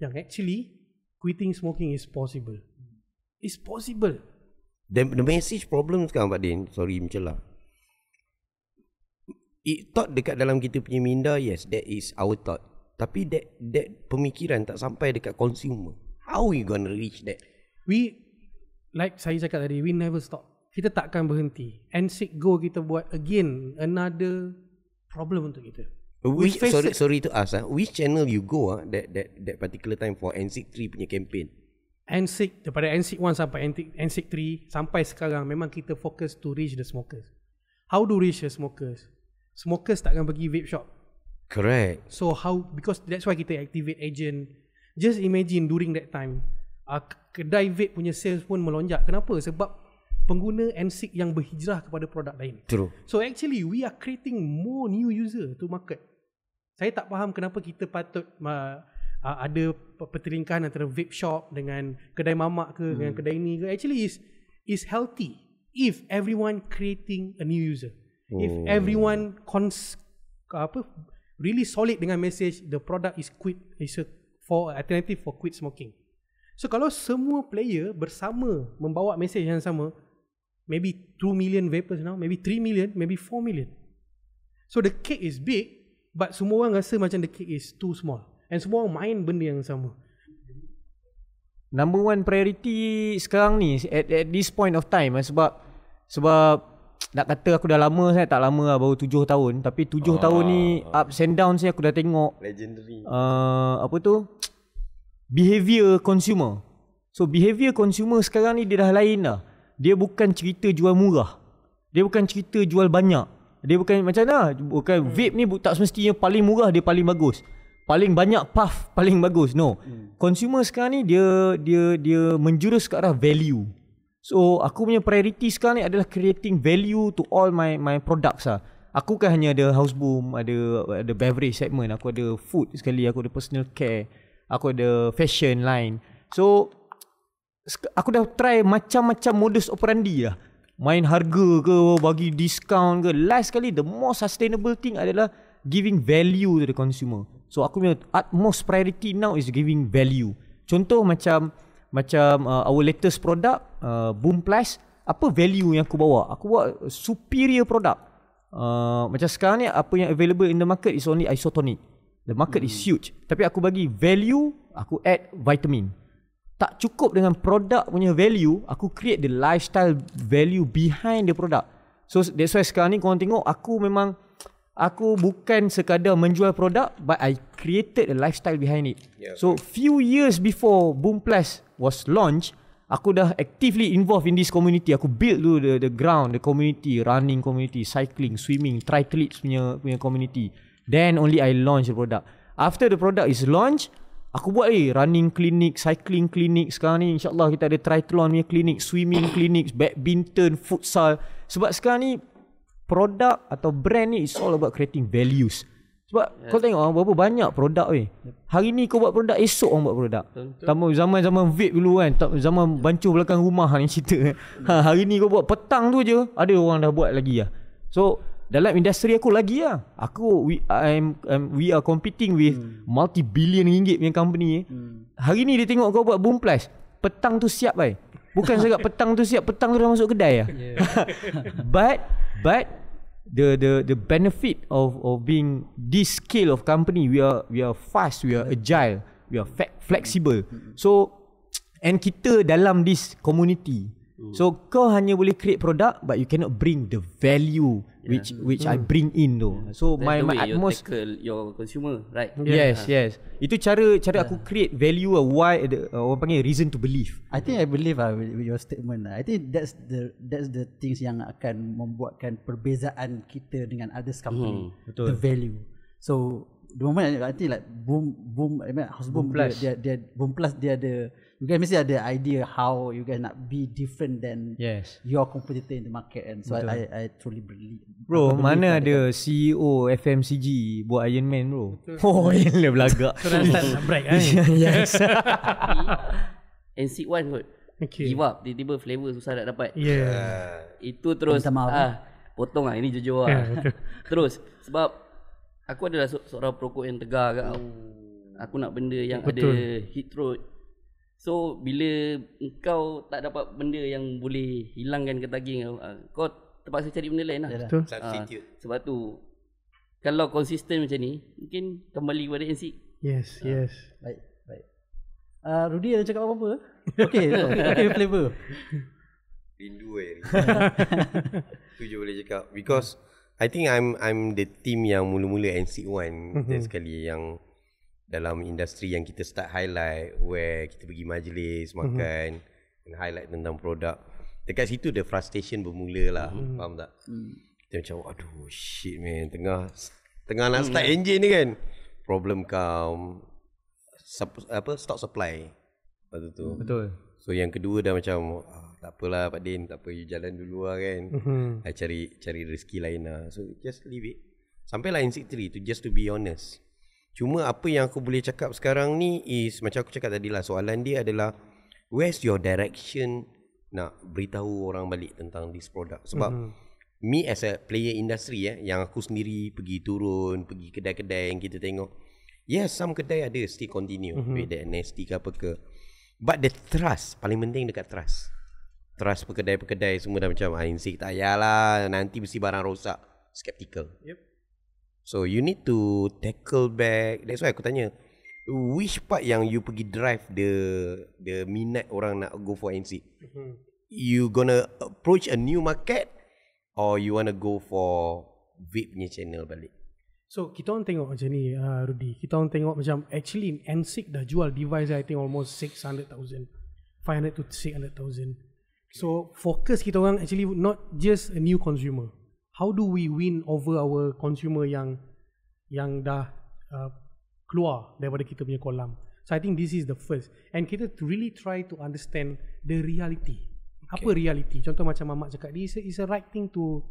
yang actually quitting smoking is possible. It's possible. The, the message problem sekarang Pak Din Sorry mencelah It thought dekat dalam kita punya minda Yes that is our thought Tapi that that pemikiran tak sampai dekat consumer How we gonna reach that? We Like saya cakap tadi We never stop Kita takkan berhenti And sick go kita buat again Another Problem untuk kita uh, Which, sorry, sorry to ask ah, Which channel you go ah, that, that, that particular time For N63 punya campaign Ansik daripada Ansik 1 sampai Ansik 3 sampai sekarang memang kita fokus to reach the smokers. How do reach the smokers? Smokers takkan pergi vape shop. Correct. So how because that's why kita activate agent. Just imagine during that time uh, kedai vape punya sales pun melonjak. Kenapa? Sebab pengguna Ansik yang berhijrah kepada produk lain. True. So actually we are creating more new user to market. Saya tak faham kenapa kita patut uh, uh, ada pertelingkahan antara vape shop dengan kedai mamak ke hmm. dengan kedai ni. ke actually is is healthy if everyone creating a new user oh. if everyone cons apa really solid dengan message the product is quit is a for alternative for quit smoking so kalau semua player bersama membawa message yang sama maybe 2 million vapers now maybe 3 million maybe 4 million so the cake is big but semua orang rasa macam the cake is too small And semua orang main benda yang sama. Number one priority sekarang ni at, at this point of time eh, sebab sebab (tsk) nak kata aku dah lama saya tak lama lah, baru tujuh tahun tapi tujuh oh. tahun ni up and down saya aku dah tengok legendary uh, apa tu (tsk) behavior consumer so behavior consumer sekarang ni dia dah lain lah. dia bukan cerita jual murah dia bukan cerita jual banyak dia bukan macam mana lah, bukan hmm. vape ni tak semestinya paling murah dia paling bagus paling banyak puff paling bagus no hmm. consumer sekarang ni dia dia dia menjurus ke arah value so aku punya priority sekarang ni adalah creating value to all my my products ah aku kan hanya ada house boom ada ada beverage segment aku ada food sekali aku ada personal care aku ada fashion line so aku dah try macam-macam modus operandi lah main harga ke bagi discount ke last sekali the most sustainable thing adalah giving value to the consumer So aku punya utmost priority now is giving value. Contoh macam macam uh, our latest product uh, Boom Plus, apa value yang aku bawa? Aku bawa superior product. Uh, macam sekarang ni apa yang available in the market is only isotonic. The market hmm. is huge. Tapi aku bagi value, aku add vitamin. Tak cukup dengan produk punya value, aku create the lifestyle value behind the product. So that's why sekarang ni korang tengok aku memang aku bukan sekadar menjual produk but I created the lifestyle behind it. Yeah. So few years before Boom Plus was launched, aku dah actively involved in this community. Aku build dulu the the ground, the community, running community, cycling, swimming, triathletes punya punya community. Then only I launch the product. After the product is launched, aku buat lagi running clinic, cycling clinic. Sekarang ni insyaAllah kita ada triathlon punya clinic, swimming clinic, badminton, futsal. Sebab sekarang ni produk atau brand ni is all about creating values. Sebab yes. kau tengok berapa banyak produk weh. Hari ni kau buat produk, esok orang buat produk. Tentu. zaman-zaman vape dulu kan, zaman bancuh belakang rumah ni cerita. (laughs) Ha, hari ni kau buat petang tu je, ada orang dah buat lagi lah. So, dalam industri aku lagi lah. Aku, we, I'm, I'm, we are competing with hmm. multi-billion ringgit punya company. Eh. Hmm. Hari ni dia tengok kau buat boom plus, petang tu siap weh. Bukan sangat petang tu siap petang tu dah masuk kedai ya. (laughs) but but the the the benefit of of being this scale of company we are we are fast we are agile we are flexible. Mm-hmm. So and kita dalam this community Mm. So kau hanya boleh create product but you cannot bring the value yeah. which which mm. I hmm. bring in tu. So That's my my utmost you your consumer, right? Yeah. Yes, ha. yes. Itu cara cara ha. aku create value why the uh, orang panggil reason to believe. I think I believe uh, with your statement. Uh. I think that's the that's the things yang akan membuatkan perbezaan kita dengan others company. Mm. Betul. The value. So the moment I think like boom boom I mean house boom, boom plus. dia dia boom plus dia ada you guys mesti ada idea how you guys nak be different than yes. your competitor in the market and so I, I, truly believe bro believe mana ada kata. CEO FMCG buat Iron Man bro Betul. oh yang lah (laughs) belagak so dah start break kan? (laughs) yes (laughs) and seat one kot okay. give up tiba-tiba flavor susah nak dapat yeah. Ah. itu terus ah, uh, potong lah ini jujur lah yeah, terus sebab aku adalah seorang perokok yang tegar kat oh. aku nak benda yang betul. ada heat throat So bila kau tak dapat benda yang boleh hilangkan ketagihan ah, kau, kau terpaksa cari benda lain lah. Betul. Uh, sebab tu kalau konsisten macam ni, mungkin kembali kepada NC. Yes, uh. yes. Baik, baik. Uh, Rudy ada cakap apa-apa? (laughs) Okay, okay, okay flavor. Rindu eh. (laughs) tu je boleh cakap. Because I think I'm I'm the team yang mula-mula NC1 mm-hmm. sekali yang dalam industri yang kita start highlight where kita pergi majlis mhm. makan mm-hmm. highlight tentang produk dekat situ the frustration bermula lah mm-hmm. faham tak mm. kita macam aduh shit man tengah tengah nak hmm. start mm. engine ni kan problem come sup, apa stock supply waktu tu betul so yang kedua dah macam ah, tak apalah Pak Din tak apa you jalan dulu lah kan mm-hmm. I cari cari rezeki lain lah so just leave it Sampailah lah in 63 to just to be honest Cuma apa yang aku boleh cakap sekarang ni is macam aku cakap tadi lah soalan dia adalah where's your direction nak beritahu orang balik tentang this product sebab mm-hmm. me as a player industry eh yang aku sendiri pergi turun pergi kedai-kedai yang kita tengok yes some kedai ada still continue mm-hmm. with the NST ke apa ke but the trust paling penting dekat trust trust kedai-kedai semua dah macam ah, insik tak payahlah nanti mesti barang rosak skeptical yep. So you need to tackle back. That's why aku tanya which part yang you pergi drive the the minat orang nak go for NC. Mm-hmm. You gonna approach a new market or you wanna go for VIP punya channel balik. So kita orang tengok macam ni uh, Rudy. Kita orang tengok macam actually NSIC dah jual device I think almost 600,000. 500 to 600,000. So fokus kita orang actually not just a new consumer how do we win over our consumer yang yang dah uh, keluar daripada kita punya kolam so i think this is the first and kita really try to understand the reality okay. apa reality contoh macam mamak cakap this is a right thing to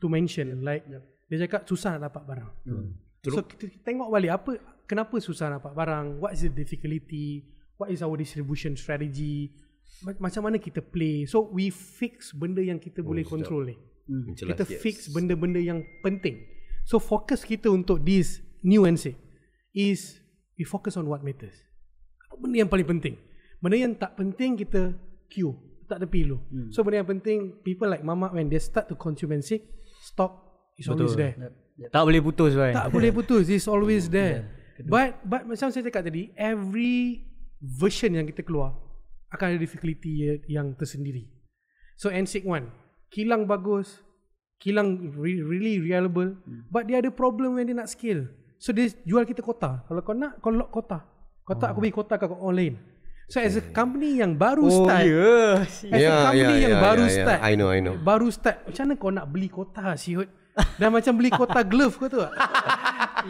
to mention like yep. dia cakap susah nak dapat barang hmm. so kita tengok balik apa kenapa susah nak dapat barang what is the difficulty what is our distribution strategy macam mana kita play so we fix benda yang kita oh, boleh sekejap. control ni Hmm. Kita yes. fix benda-benda yang penting. So fokus kita untuk this new NC is we focus on what matters. Apa benda yang paling penting? Benda yang tak penting kita queue, tak tepi lu. Hmm. So benda yang penting people like mama when they start to consume NC, stock is always there. Yep. Yep. Tak boleh putus kan. Tak boleh putus, it's always hmm. there. Yeah. But but macam saya cakap tadi, every version yang kita keluar akan ada difficulty yang tersendiri. So NSIC 61 kilang bagus kilang really reliable hmm. but dia ada problem when dia nak scale so dia jual kita kota kalau kau nak kau lock kota kota oh. aku bagi kota kau online so okay. as a company yang baru oh, start yeah. as a company yeah, yeah, yang yeah, baru yeah, start yeah, i know i know baru start macam mana kau nak beli kota siot dan macam beli kota (laughs) glove kau tu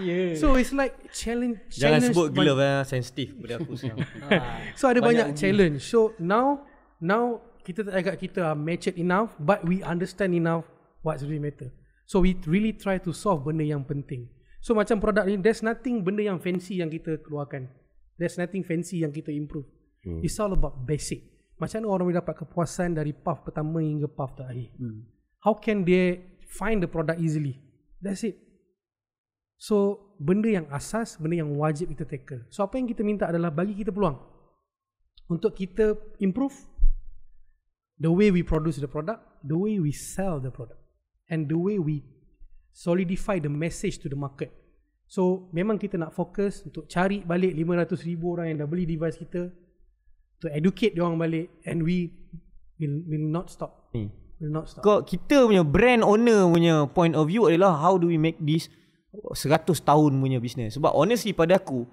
yeah. so it's like challenge jangan sebut glove ma- eh sensitive pada aku sekarang (laughs) ah. so ada banyak, banyak challenge so now now kita tak agak kita are matured enough but we understand enough what's really matter. So we really try to solve benda yang penting. So macam produk ni, there's nothing benda yang fancy yang kita keluarkan. There's nothing fancy yang kita improve. Hmm. It's all about basic. Macam mana orang boleh dapat kepuasan dari puff pertama hingga puff terakhir. Hmm. How can they find the product easily? That's it. So, benda yang asas, benda yang wajib kita tackle. So, apa yang kita minta adalah bagi kita peluang untuk kita improve the way we produce the product, the way we sell the product, and the way we solidify the message to the market. So memang kita nak fokus untuk cari balik ribu orang yang dah beli device kita to educate dia orang balik and we will, will not stop. Hmm. Will not stop. Kau, kita punya brand owner punya point of view adalah how do we make this 100 tahun punya business. Sebab honestly pada aku,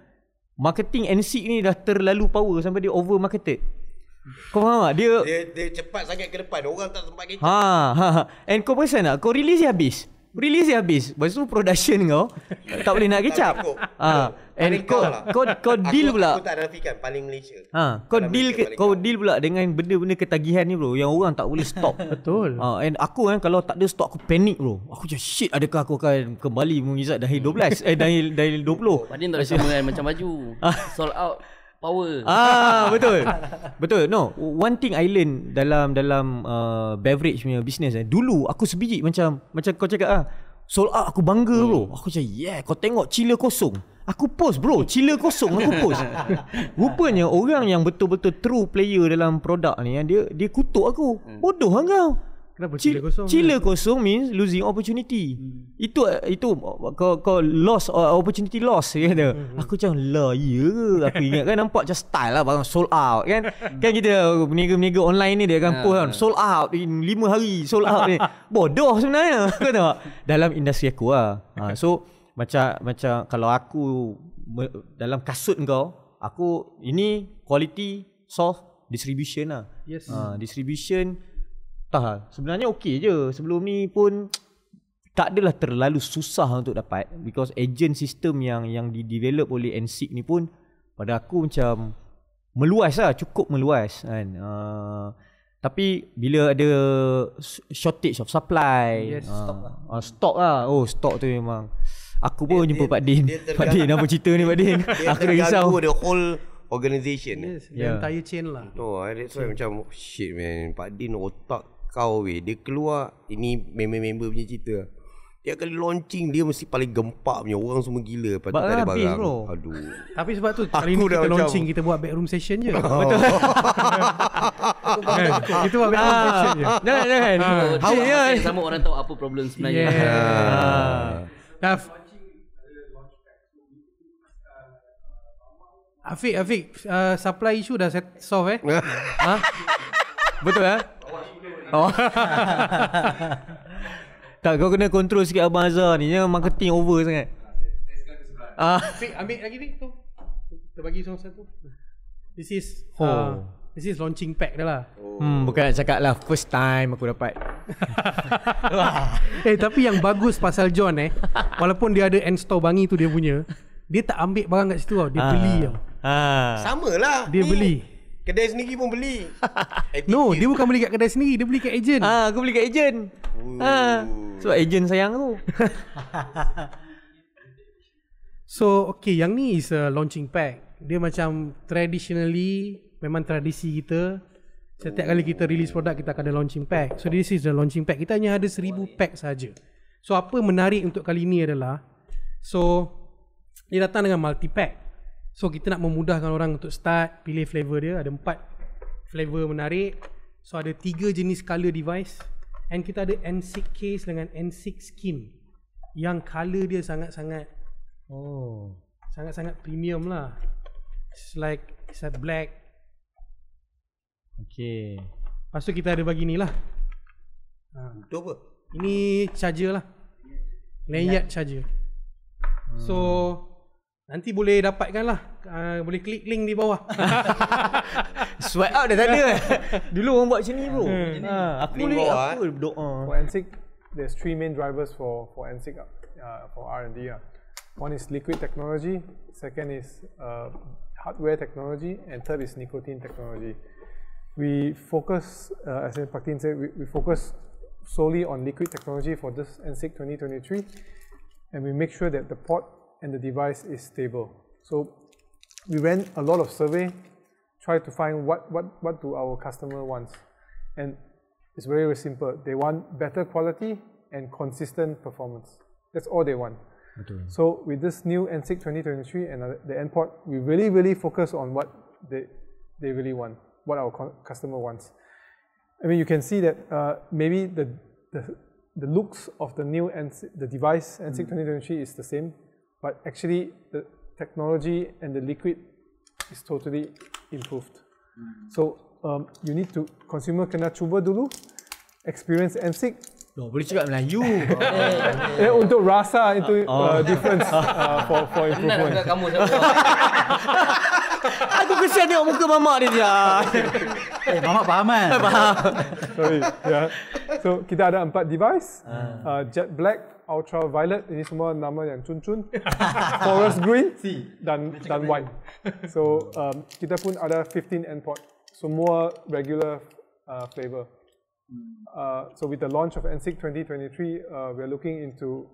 marketing NC ni dah terlalu power sampai dia over marketed. Kau faham tak? Dia dia, dia cepat sangat ke depan. Orang tak sempat kita. Ha, ha, ha. And kau perasan tak? Kau release dia habis. Release dia habis. Lepas tu production kau (laughs) tak boleh nak kecap. Ha. And kau, lah. kau kau deal aku, pula. Aku tak nafikan paling Malaysia. Ha, kau paling deal Malaysia, ke, kau, deal pula dengan benda-benda ketagihan ni bro yang orang tak boleh stop. (laughs) Betul. Ha, and aku kan kalau tak ada stop aku panik bro. Aku je shit adakah aku akan kembali mengizat dahil 12 eh dahil dahil 20. Padin tak sama kan macam baju. Ha. Sold out power. Ah (laughs) betul. betul. No, one thing I learn dalam dalam uh, beverage punya business eh. Dulu aku sebiji macam macam kau cakap ah. Sold out aku bangga hmm. bro. Aku cakap yeah, kau tengok chiller kosong. Aku post bro, chiller kosong aku post. (laughs) Rupanya orang yang betul-betul true player dalam produk ni eh, dia dia kutuk aku. Hmm. Bodoh hang lah kau. Kenapa C- cila kosong? Cila kosong means losing opportunity. Hmm. Itu itu kau kau loss uh, opportunity loss dia ya kata. Hmm, hmm. Aku macam lah ya aku ingat kan nampak macam style lah barang sold out kan. Hmm. Kan kita peniaga-peniaga online ni dia akan ah. post kan sold out in 5 hari sold out ni. (laughs) Bodoh sebenarnya. (laughs) Kau tahu dalam industri aku lah. Ha, so macam macam kalau aku dalam kasut kau aku ini quality soft distribution lah. Yes. Ha, distribution tak Sebenarnya okey je. Sebelum ni pun tak adalah terlalu susah untuk dapat because agent system yang yang di develop oleh NSIC ni pun pada aku macam meluas lah. Cukup meluas kan. Uh, tapi bila ada shortage of supply yes, uh, stop, lah. Uh, ah, stop lah. Oh stock tu memang. Aku pun dia, jumpa Pak Din. (laughs) Pak Din apa cerita ni Pak Din? (laughs) Dia aku dah risau. Dia the whole organisation. Yes, yeah. the ya. entire chain lah. Oh, that's why macam oh, shit man. Pak Din otak kau weh Dia keluar Ini member-member punya cerita dia kali launching Dia mesti paling gempak punya Orang semua gila Lepas tak ada barang bro. Aduh Tapi sebab tu (laughs) Kali ni kita macam... launching Kita buat backroom session je oh. (laughs) Betul kan? (laughs) Kita buat backroom ah. session je Jangan jangan How ah. ya Sama orang tahu apa problem sebenarnya Yeah Daf ah. Afiq, supply issue dah set solve eh? ha? Betul eh? Oh. (laughs) tak kau kena kontrol sikit Abang Azhar ni ya. Marketing over sangat Ah. Fik, ah. ambil lagi ni tu Kita bagi seorang satu This is oh. Uh, this is launching pack dah lah oh. hmm, Bukan nak cakap lah First time aku dapat (laughs) Eh tapi yang bagus pasal John eh Walaupun dia ada end store bangi tu dia punya Dia tak ambil barang kat situ tau Dia ah. beli tau ah. Sama lah Dia beli Kedai sendiri pun beli. (laughs) no, dia bukan beli kat kedai sendiri, dia beli kat ejen. Ah, aku beli kat ejen. Ha. Ah, sebab ejen sayang tu. (laughs) so, okay, yang ni is a launching pack. Dia macam traditionally memang tradisi kita setiap kali kita release produk kita akan ada launching pack. So this is the launching pack. Kita hanya ada 1000 pack saja. So apa menarik untuk kali ini adalah so dia datang dengan multi pack. So kita nak memudahkan orang untuk start pilih flavor dia ada empat flavor menarik. So ada tiga jenis color device and kita ada N6 case dengan N6 skin yang color dia sangat-sangat oh sangat-sangat premium lah. It's like it's a black. Okay. Lepas tu kita ada bagi ni lah. Ha. Untuk apa? Ini charger lah. Lanyard charger. Hmm. So Nanti boleh dapatkan lah uh, Boleh klik link di bawah (laughs) Swipe up dah tak ada (laughs) Dulu orang buat macam ni bro hmm. Aku ah, boleh Aku eh. doa For NSYNC There's three main drivers for for NSYNC uh, For R&D uh. One is liquid technology Second is uh, Hardware technology And third is nicotine technology We focus uh, As Pak Tin said we, we focus Solely on liquid technology For this NSYNC 2023 And we make sure that the port and the device is stable. So we ran a lot of survey, tried to find what, what, what do our customer wants. And it's very, very simple. They want better quality and consistent performance. That's all they want. So with this new NSIG 2023 and the NPort, we really, really focus on what they, they really want, what our customer wants. I mean, you can see that uh, maybe the, the, the looks of the new NSIC, the device NSIG mm 2023 is the same, but actually the technology and the liquid is totally improved. Mm -hmm. So um, you need to consumer kena cuba dulu, experience and sick. No, boleh cakap Melayu. (laughs) Oh, eh, eh, untuk rasa itu oh. uh, difference (laughs) uh, for for improvement. Nak kamu siapa? (laughs) Aku kesian tengok muka mamak dia. dia. eh, mamak faham kan? Sorry. Yeah. So, kita ada empat device. Ah. Uh, jet black, ultraviolet ini semua nama yang cun-cun. (laughs) Forest green dan dan white. So um, kita pun ada 15 endpoint. Semua regular uh, flavor. Hmm. Uh, so with the launch of NSIG 2023, uh, we are looking into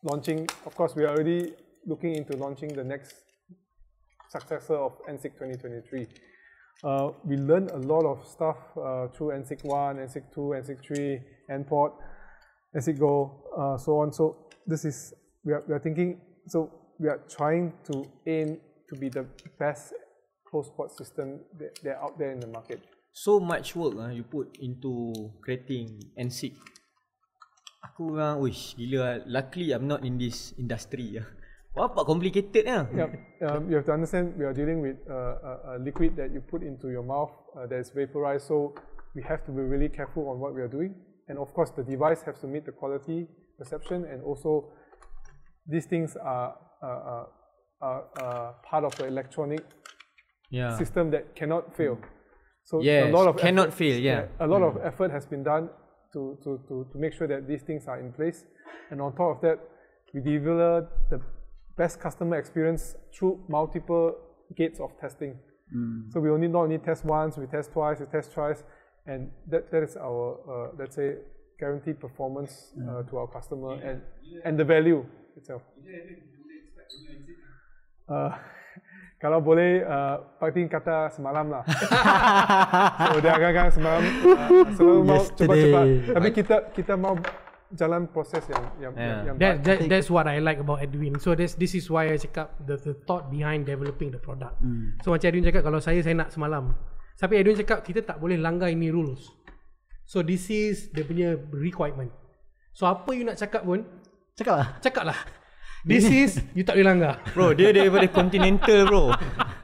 launching. Of course, we are already looking into launching the next successor of NSIG 2023. Uh, we learned a lot of stuff uh, through NSIG 1, NSIG 2, NSIG 3, port as you go, uh, so on. So this is, we are, we are thinking, so we are trying to aim to be the best closed pod system that, that out there in the market. So much work uh, you put into creating NSIG. Aku memang, wish gila ah. Luckily I'm not in this industry lah. Apa complicated lah. (laughs) Yep. Um, you have to understand we are dealing with uh, a, a liquid that you put into your mouth uh, that is vaporized. So we have to be really careful on what we are doing and of course the device has to meet the quality perception and also these things are, part of the electronic yeah. system that cannot fail. Mm. So yes, a lot of cannot effort, fail, yeah. A lot mm. of effort has been done to, to, to, to make sure that these things are in place. And on top of that, we deliver the best customer experience through multiple gates of testing. Mm. So we only not only test once, we test twice, we test thrice. and that that is our uh, let's say guaranteed performance mm. uh, to our customer yeah. and yeah. and the value itself. Uh, (laughs) kalau boleh, uh, paling kata semalam lah. (laughs) so dia agak-agak semalam, uh, semalam mau cepat-cepat. Tapi kita kita mau jalan proses yang yang yeah. yang. That, that, that's what I like about Edwin. So this this is why I cakap the the thought behind developing the product. Mm. So macam Edwin cakap kalau saya saya nak semalam. Tapi Edwin cakap kita tak boleh langgar ini rules. So this is the punya requirement. So apa you nak cakap pun, cakaplah. Cakaplah. This is you tak boleh langgar. Bro, dia daripada continental bro.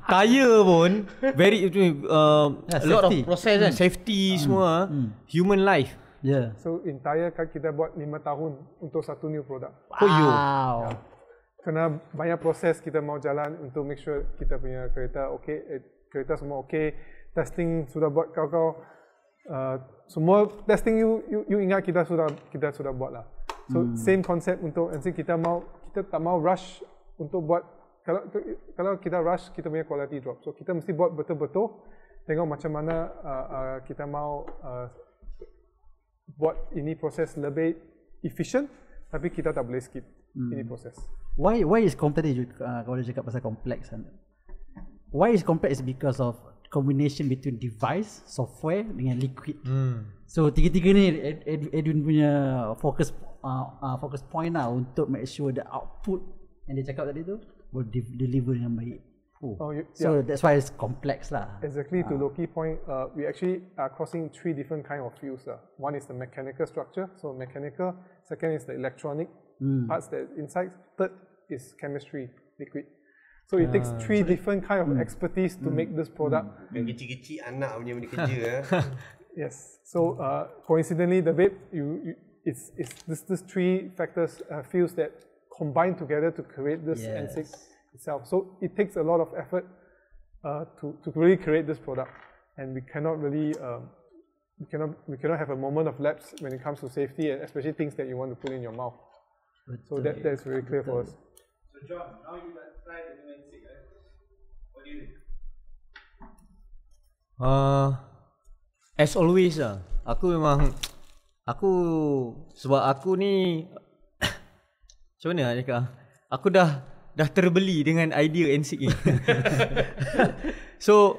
Tire pun very uh, yeah, a lot of process kan. Mm. Safety mm. semua, mm. human life. Yeah. So entire kan kita buat 5 tahun untuk satu new product. Oh, wow. Oh, yeah. Kena banyak proses kita mau jalan untuk make sure kita punya kereta okay, eh, kereta semua okay testing sudah buat kau kau uh, semua testing you, you you ingat kita sudah kita sudah buat lah. So hmm. same concept untuk nanti kita mau kita tak mau rush untuk buat kalau kalau kita rush kita punya quality drop. So kita mesti buat betul betul tengok macam mana uh, uh, kita mau uh, buat ini proses lebih efficient tapi kita tak boleh skip hmm. ini proses. Why why is complex uh, kalau cakap pasal complex kan? Why is complex because of combination between device, software dengan liquid. Hmm. So tiga-tiga ni Edwin punya fokus uh, uh, focus point lah untuk make sure the output yang dia cakap tadi tu boleh de- deliver dengan baik. Oh. oh, you, so yeah. that's why it's complex lah. Exactly uh. to ah. Loki point, uh, we actually are crossing three different kind of fields. lah. One is the mechanical structure, so mechanical. Second is the electronic mm. parts that inside. Third is chemistry, liquid. So it takes ah, three different kind of hmm. expertise to hmm. make this product. Dan hmm. anak eh. (laughs) Yes. So uh, coincidentally, the vape, you, you, it's, it's this, this three factors uh, that combine together to create this yes. N6 itself. So it takes a lot of effort uh, to, to really create this product, and we cannot really um, we cannot we cannot have a moment of lapse when it comes to safety and especially things that you want to put in your mouth. But so that, that is very clear for us. So John, now you Eh? Uh, as always lah, aku memang aku sebab aku ni (coughs) macam mana nak aku dah dah terbeli dengan idea NSIC ni (laughs) so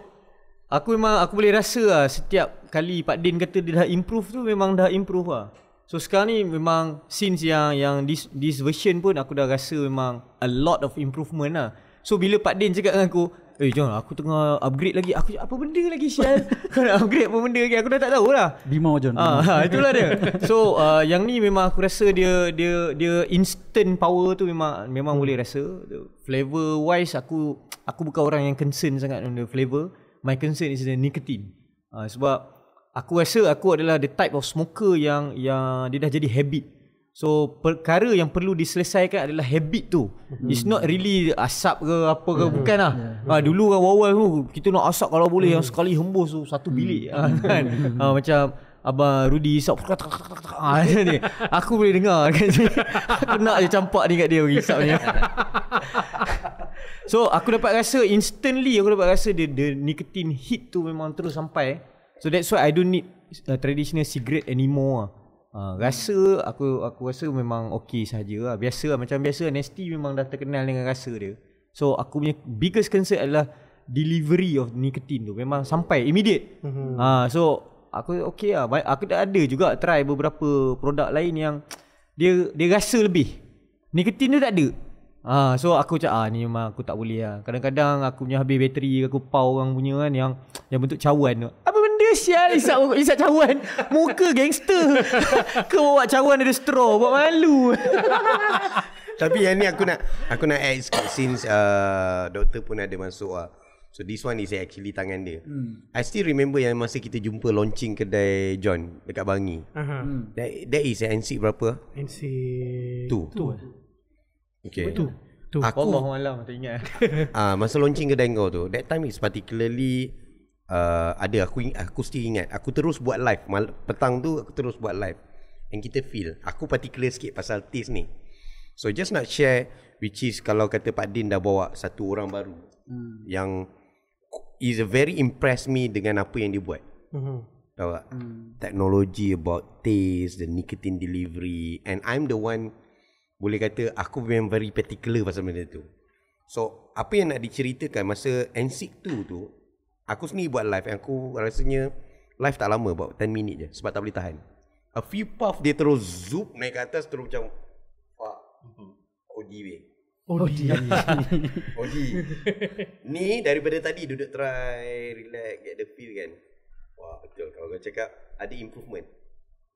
aku memang aku boleh rasa lah setiap kali Pak Din kata dia dah improve tu memang dah improve lah So sekarang ni memang since yang yang this this version pun aku dah rasa memang a lot of improvement lah. So bila Pak Din cakap dengan aku, "Eh, jom aku tengah upgrade lagi. Aku apa benda lagi sial? (laughs) Kau nak upgrade apa benda lagi? Aku dah tak tahu lah." Bima John. ha, (laughs) itulah dia. So uh, yang ni memang aku rasa dia dia dia instant power tu memang memang hmm. boleh rasa. Flavor wise aku aku bukan orang yang concern sangat dengan flavor. My concern is the nicotine. Uh, sebab aku rasa aku adalah the type of smoker yang yang dia dah jadi habit. So perkara yang perlu diselesaikan adalah habit tu. Hmm. It's not really asap ke apa ke hmm. bukan lah. Yeah. Ha, dulu kan wawal tu kita nak asap kalau boleh hmm. yang sekali hembus tu satu hmm. bilik hmm. ha, kan. ha, macam Abang Rudy isap ha, ni. Aku boleh dengar kan (laughs) Aku nak je campak ni kat dia Isap ni (laughs) So aku dapat rasa Instantly aku dapat rasa dia, The nicotine hit tu memang terus sampai So that's why I don't need uh, traditional cigarette anymore. Uh, rasa aku aku rasa memang okey saja. Lah. Biasa lah. macam biasa nasty memang dah terkenal dengan rasa dia. So aku punya biggest concern adalah delivery of nicotine tu memang sampai immediate. Mm-hmm. Uh, so aku okey lah. Aku dah ada juga try beberapa produk lain yang (tsk) dia dia rasa lebih. Nikotin tu tak ada. Ah, so aku cakap ah, ni memang aku tak boleh lah. Kadang-kadang aku punya habis bateri aku pau orang punya kan yang yang bentuk cawan tu. Apa sial isap isap cawan muka gangster kau (laughs) bawa cawan ada straw buat malu (laughs) tapi yang ni aku nak aku nak add sikit since uh, doktor pun ada masuk lah. so this one is actually tangan dia hmm. I still remember yang masa kita jumpa launching kedai John dekat Bangi uh-huh. that, that is NC berapa NC 2 2 okay 2 Tu. Aku Allah malam tak ingat. Ah masa launching kedai kau tu, that time is particularly Uh, ada aku aku still ingat aku terus buat live mal, petang tu aku terus buat live and kita feel aku particular sikit pasal taste ni so just nak share which is kalau kata Pak Din dah bawa satu orang baru hmm. yang is a very impressed me dengan apa yang dia buat hmm. tahu tak hmm. teknologi about taste the nicotine delivery and I'm the one boleh kata aku memang very particular pasal benda tu so apa yang nak diceritakan masa N6 tu tu Aku sendiri buat live Yang aku rasanya Live tak lama About 10 minit je Sebab tak boleh tahan A few puff Dia terus zoop Naik ke atas Terus macam wah, mhm. Odi weh Odi, Odi. (laughs) Ni daripada tadi Duduk try Relax Get the feel kan Wah betul Kalau kau cakap Ada improvement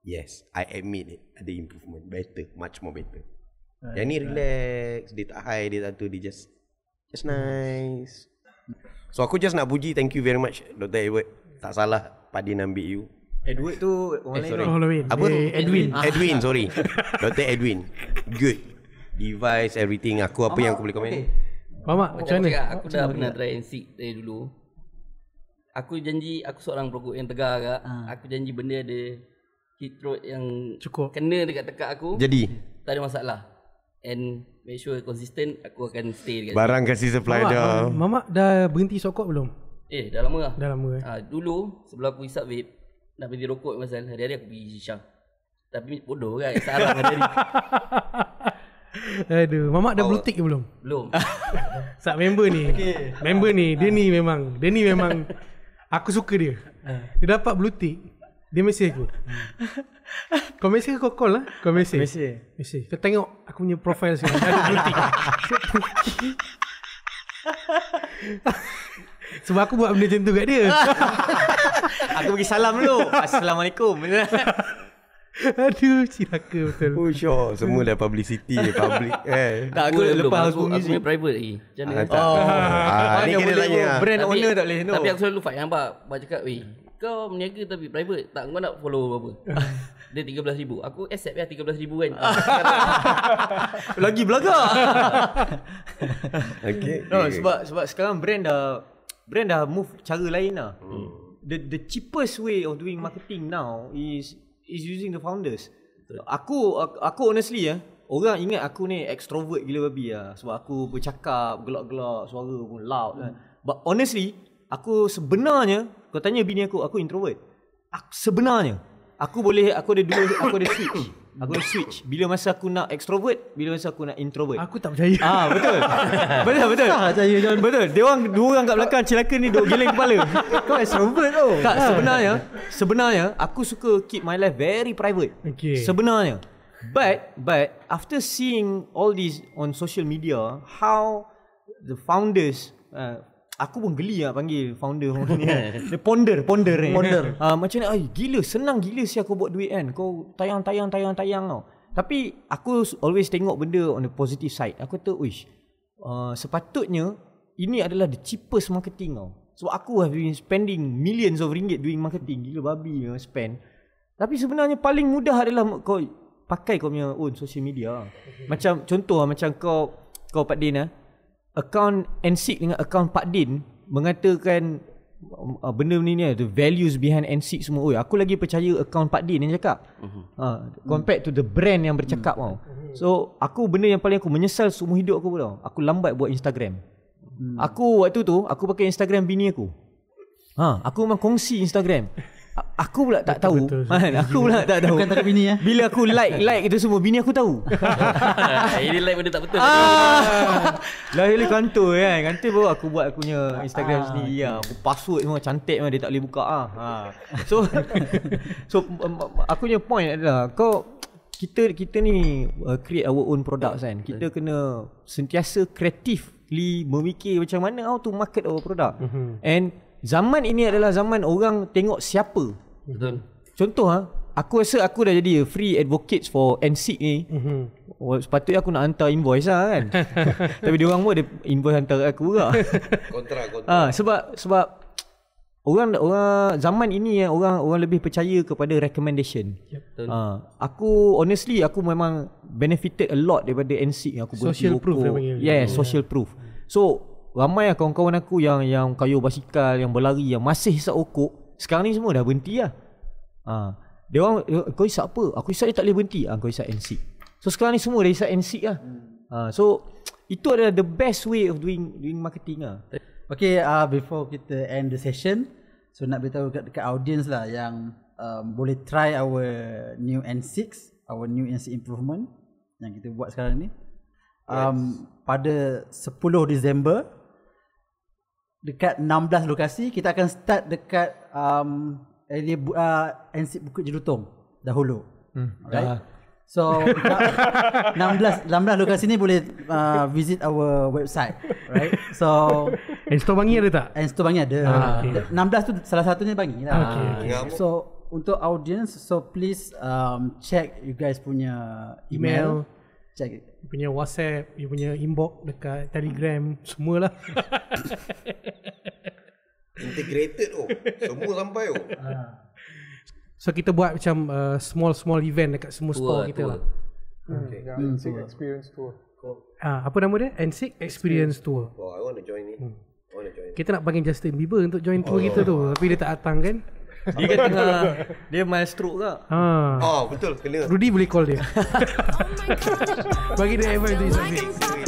Yes I admit it Ada improvement Better Much more better Yang ni relax Dia tak high Dia tak tu Dia just Just nice So aku just nak puji thank you very much Dr. Edward Tak salah Padin ambil you Edward tu orang eh, lain kan? Apa eh, tu? Edwin ah. Edwin sorry Dr. Edwin Good Device everything Aku apa Mama, yang aku boleh komen okay. Mama oh, macam mana? Aku dah pernah try and seek dari dulu Aku janji aku seorang perokok yang tegar agak ha. Aku janji benda ada Heat yang Cukup Kena dekat tekak aku Jadi? Tak ada masalah And make sure consistent aku akan stay dekat barang kasi supply mama, dia mama, dah berhenti sokok belum eh dah lama lah dah lama eh ha, dulu sebelum aku isap vape nak pergi rokok pasal hari-hari aku pergi shisha tapi bodoh kan (laughs) sarang hari (laughs) Aduh, mamak dah oh, blue tick ke belum? Belum. Sat (laughs) member ni. Okay. Member ni, dia ni memang, dia ni memang aku suka dia. Ah. Dia dapat blue tick, dia mesti aku. Komisi ke kokol lah Komisi Komisi, Komisi. Kita tengok Aku punya profile sini Ada blue Sebab aku buat benda macam tu kat dia (laughs) Aku bagi salam dulu Assalamualaikum (laughs) Aduh silaka betul Oh sure Semua dah publicity eh, Public eh. Tak aku Bula, lepas aku, aku, aku punya private lagi Jangan ah, tak. Oh, oh. Ah, ah, Ni kena tanya Brand tapi, owner tak boleh no. Tapi aku selalu fight yang abang Abang cakap kau meniaga tapi private Tak kau nak follow apa-apa (laughs) dia tiga belas ribu. Aku accept ya tiga belas ribu kan. (laughs) Lagi belaga. (laughs) okay. No, okay. sebab sebab sekarang brand dah brand dah move cara lain lah. Hmm. hmm. The the cheapest way of doing marketing now is is using the founders. Aku aku honestly ya, orang ingat aku ni extrovert gila babi lah sebab aku bercakap gelak-gelak suara pun loud kan. Hmm. But honestly, aku sebenarnya kau tanya bini aku, aku introvert. Aku sebenarnya aku boleh aku ada dua aku ada switch. (coughs) Aku ada switch. Bila masa aku nak extrovert, bila masa aku nak introvert. Aku tak percaya. Ah, betul. (laughs) betul, betul. Tak percaya jangan Betul. Dia orang dua orang kat belakang celaka ni duk geleng kepala. (laughs) Kau extrovert tu. Tak ha. sebenarnya, sebenarnya aku suka keep my life very private. Okay. Sebenarnya. But but after seeing all these on social media, how the founders uh, Aku pun geli lah panggil founder founder ni kan. (laughs) Dia ponder, ponder ni. Ponder. Uh, macam ni, ay, gila, senang gila si aku buat duit kan. Kau tayang, tayang, tayang, tayang tau. Tapi aku always tengok benda on the positive side. Aku kata, uish, uh, sepatutnya ini adalah the cheapest marketing tau. Sebab aku have been spending millions of ringgit doing marketing. Gila babi memang spend. Tapi sebenarnya paling mudah adalah kau pakai kau punya own social media. Macam contoh ah, macam kau, kau Pak Din lah. Eh account NSIC dengan account Pak Din mengatakan uh, benda ni ni the values behind NSIC semua oi aku lagi percaya account Pak Din yang cakap uh-huh. uh, compared uh to the brand yang bercakap uh tau so aku benda yang paling aku menyesal seumur hidup aku tau aku lambat buat Instagram uh aku waktu tu aku pakai Instagram bini aku ha aku memang kongsi Instagram Aku pula tak tahu Man, Aku pula tak tahu bini ya Bila aku like Like itu semua Bini aku tahu (laughs) Ini like benda tak betul ah. (laughs) Lah ini kantor kan Kantor baru aku buat Aku punya Instagram ah. sendiri ya. Aku password semua Cantik memang dia tak boleh buka Ha. So (laughs) So Aku punya point adalah Kau kita kita ni uh, create our own products kan kita kena sentiasa kreatifly memikir macam mana how to market our product mm-hmm. and Zaman ini adalah zaman orang tengok siapa. Betul. Contoh ah, aku rasa aku dah jadi free advocates for NSIC ni. Mhm. Oh, sepatutnya aku nak hantar invoice lah kan. (laughs) Tapi diorang pun ada invoice hantar aku juga. (laughs) kontra kontra. Ah, sebab sebab orang orang zaman ini yang eh, orang orang lebih percaya kepada recommendation. Betul. Ah, aku honestly aku memang benefited a lot daripada NSIC yang aku social proof Yes, panggil. Yeah, social proof. So Ramai lah kawan-kawan aku yang yang kayu basikal, yang berlari, yang masih hisap okok. Sekarang ni semua dah berhenti lah. Ha. Dia orang, kau hisap apa? Aku hisap je tak boleh berhenti. Ha, kau hisap NC. So sekarang ni semua dah hisap NC lah. Hmm. Ha. So, itu adalah the best way of doing doing marketing lah. Okay, uh, before kita end the session. So nak beritahu dekat, dekat audience lah yang um, boleh try our new N6. Our new NC improvement yang kita buat sekarang ni. Um, yes. Pada 10 Disember dekat 16 lokasi kita akan start dekat um Elie, uh, Bukit Jelutong dahulu. Hmm. Right? Ah. So 16 (laughs) 16 lokasi ni boleh uh, visit our website, right? So (laughs) Enstor Bangi ada tak? Enstor Bangi ada. Ah, okay. 16 tu salah satunya Bangi lah. Okay, okay. Ah. So untuk audience so please um check you guys punya email, email. check you punya WhatsApp, you punya inbox dekat Telegram, semualah. (laughs) Integrated oh. Semua sampai oh. Ha. (laughs) So kita buat macam uh, small small event dekat semua tour, store lah, kita lah. tour. lah. Okay. Hmm, experience tour. Ah, ha, apa nama dia? Ansik Experience Tour. Oh, I want to join ni. Hmm. I want to join. Kita nak panggil Justin Bieber untuk join oh. tour kita tu, tapi dia tak datang kan? Dia kan tengah Dia mal stroke kak ha. Oh betul kena Rudy boleh call dia (laughs) oh Bagi dia advice tu Isafiq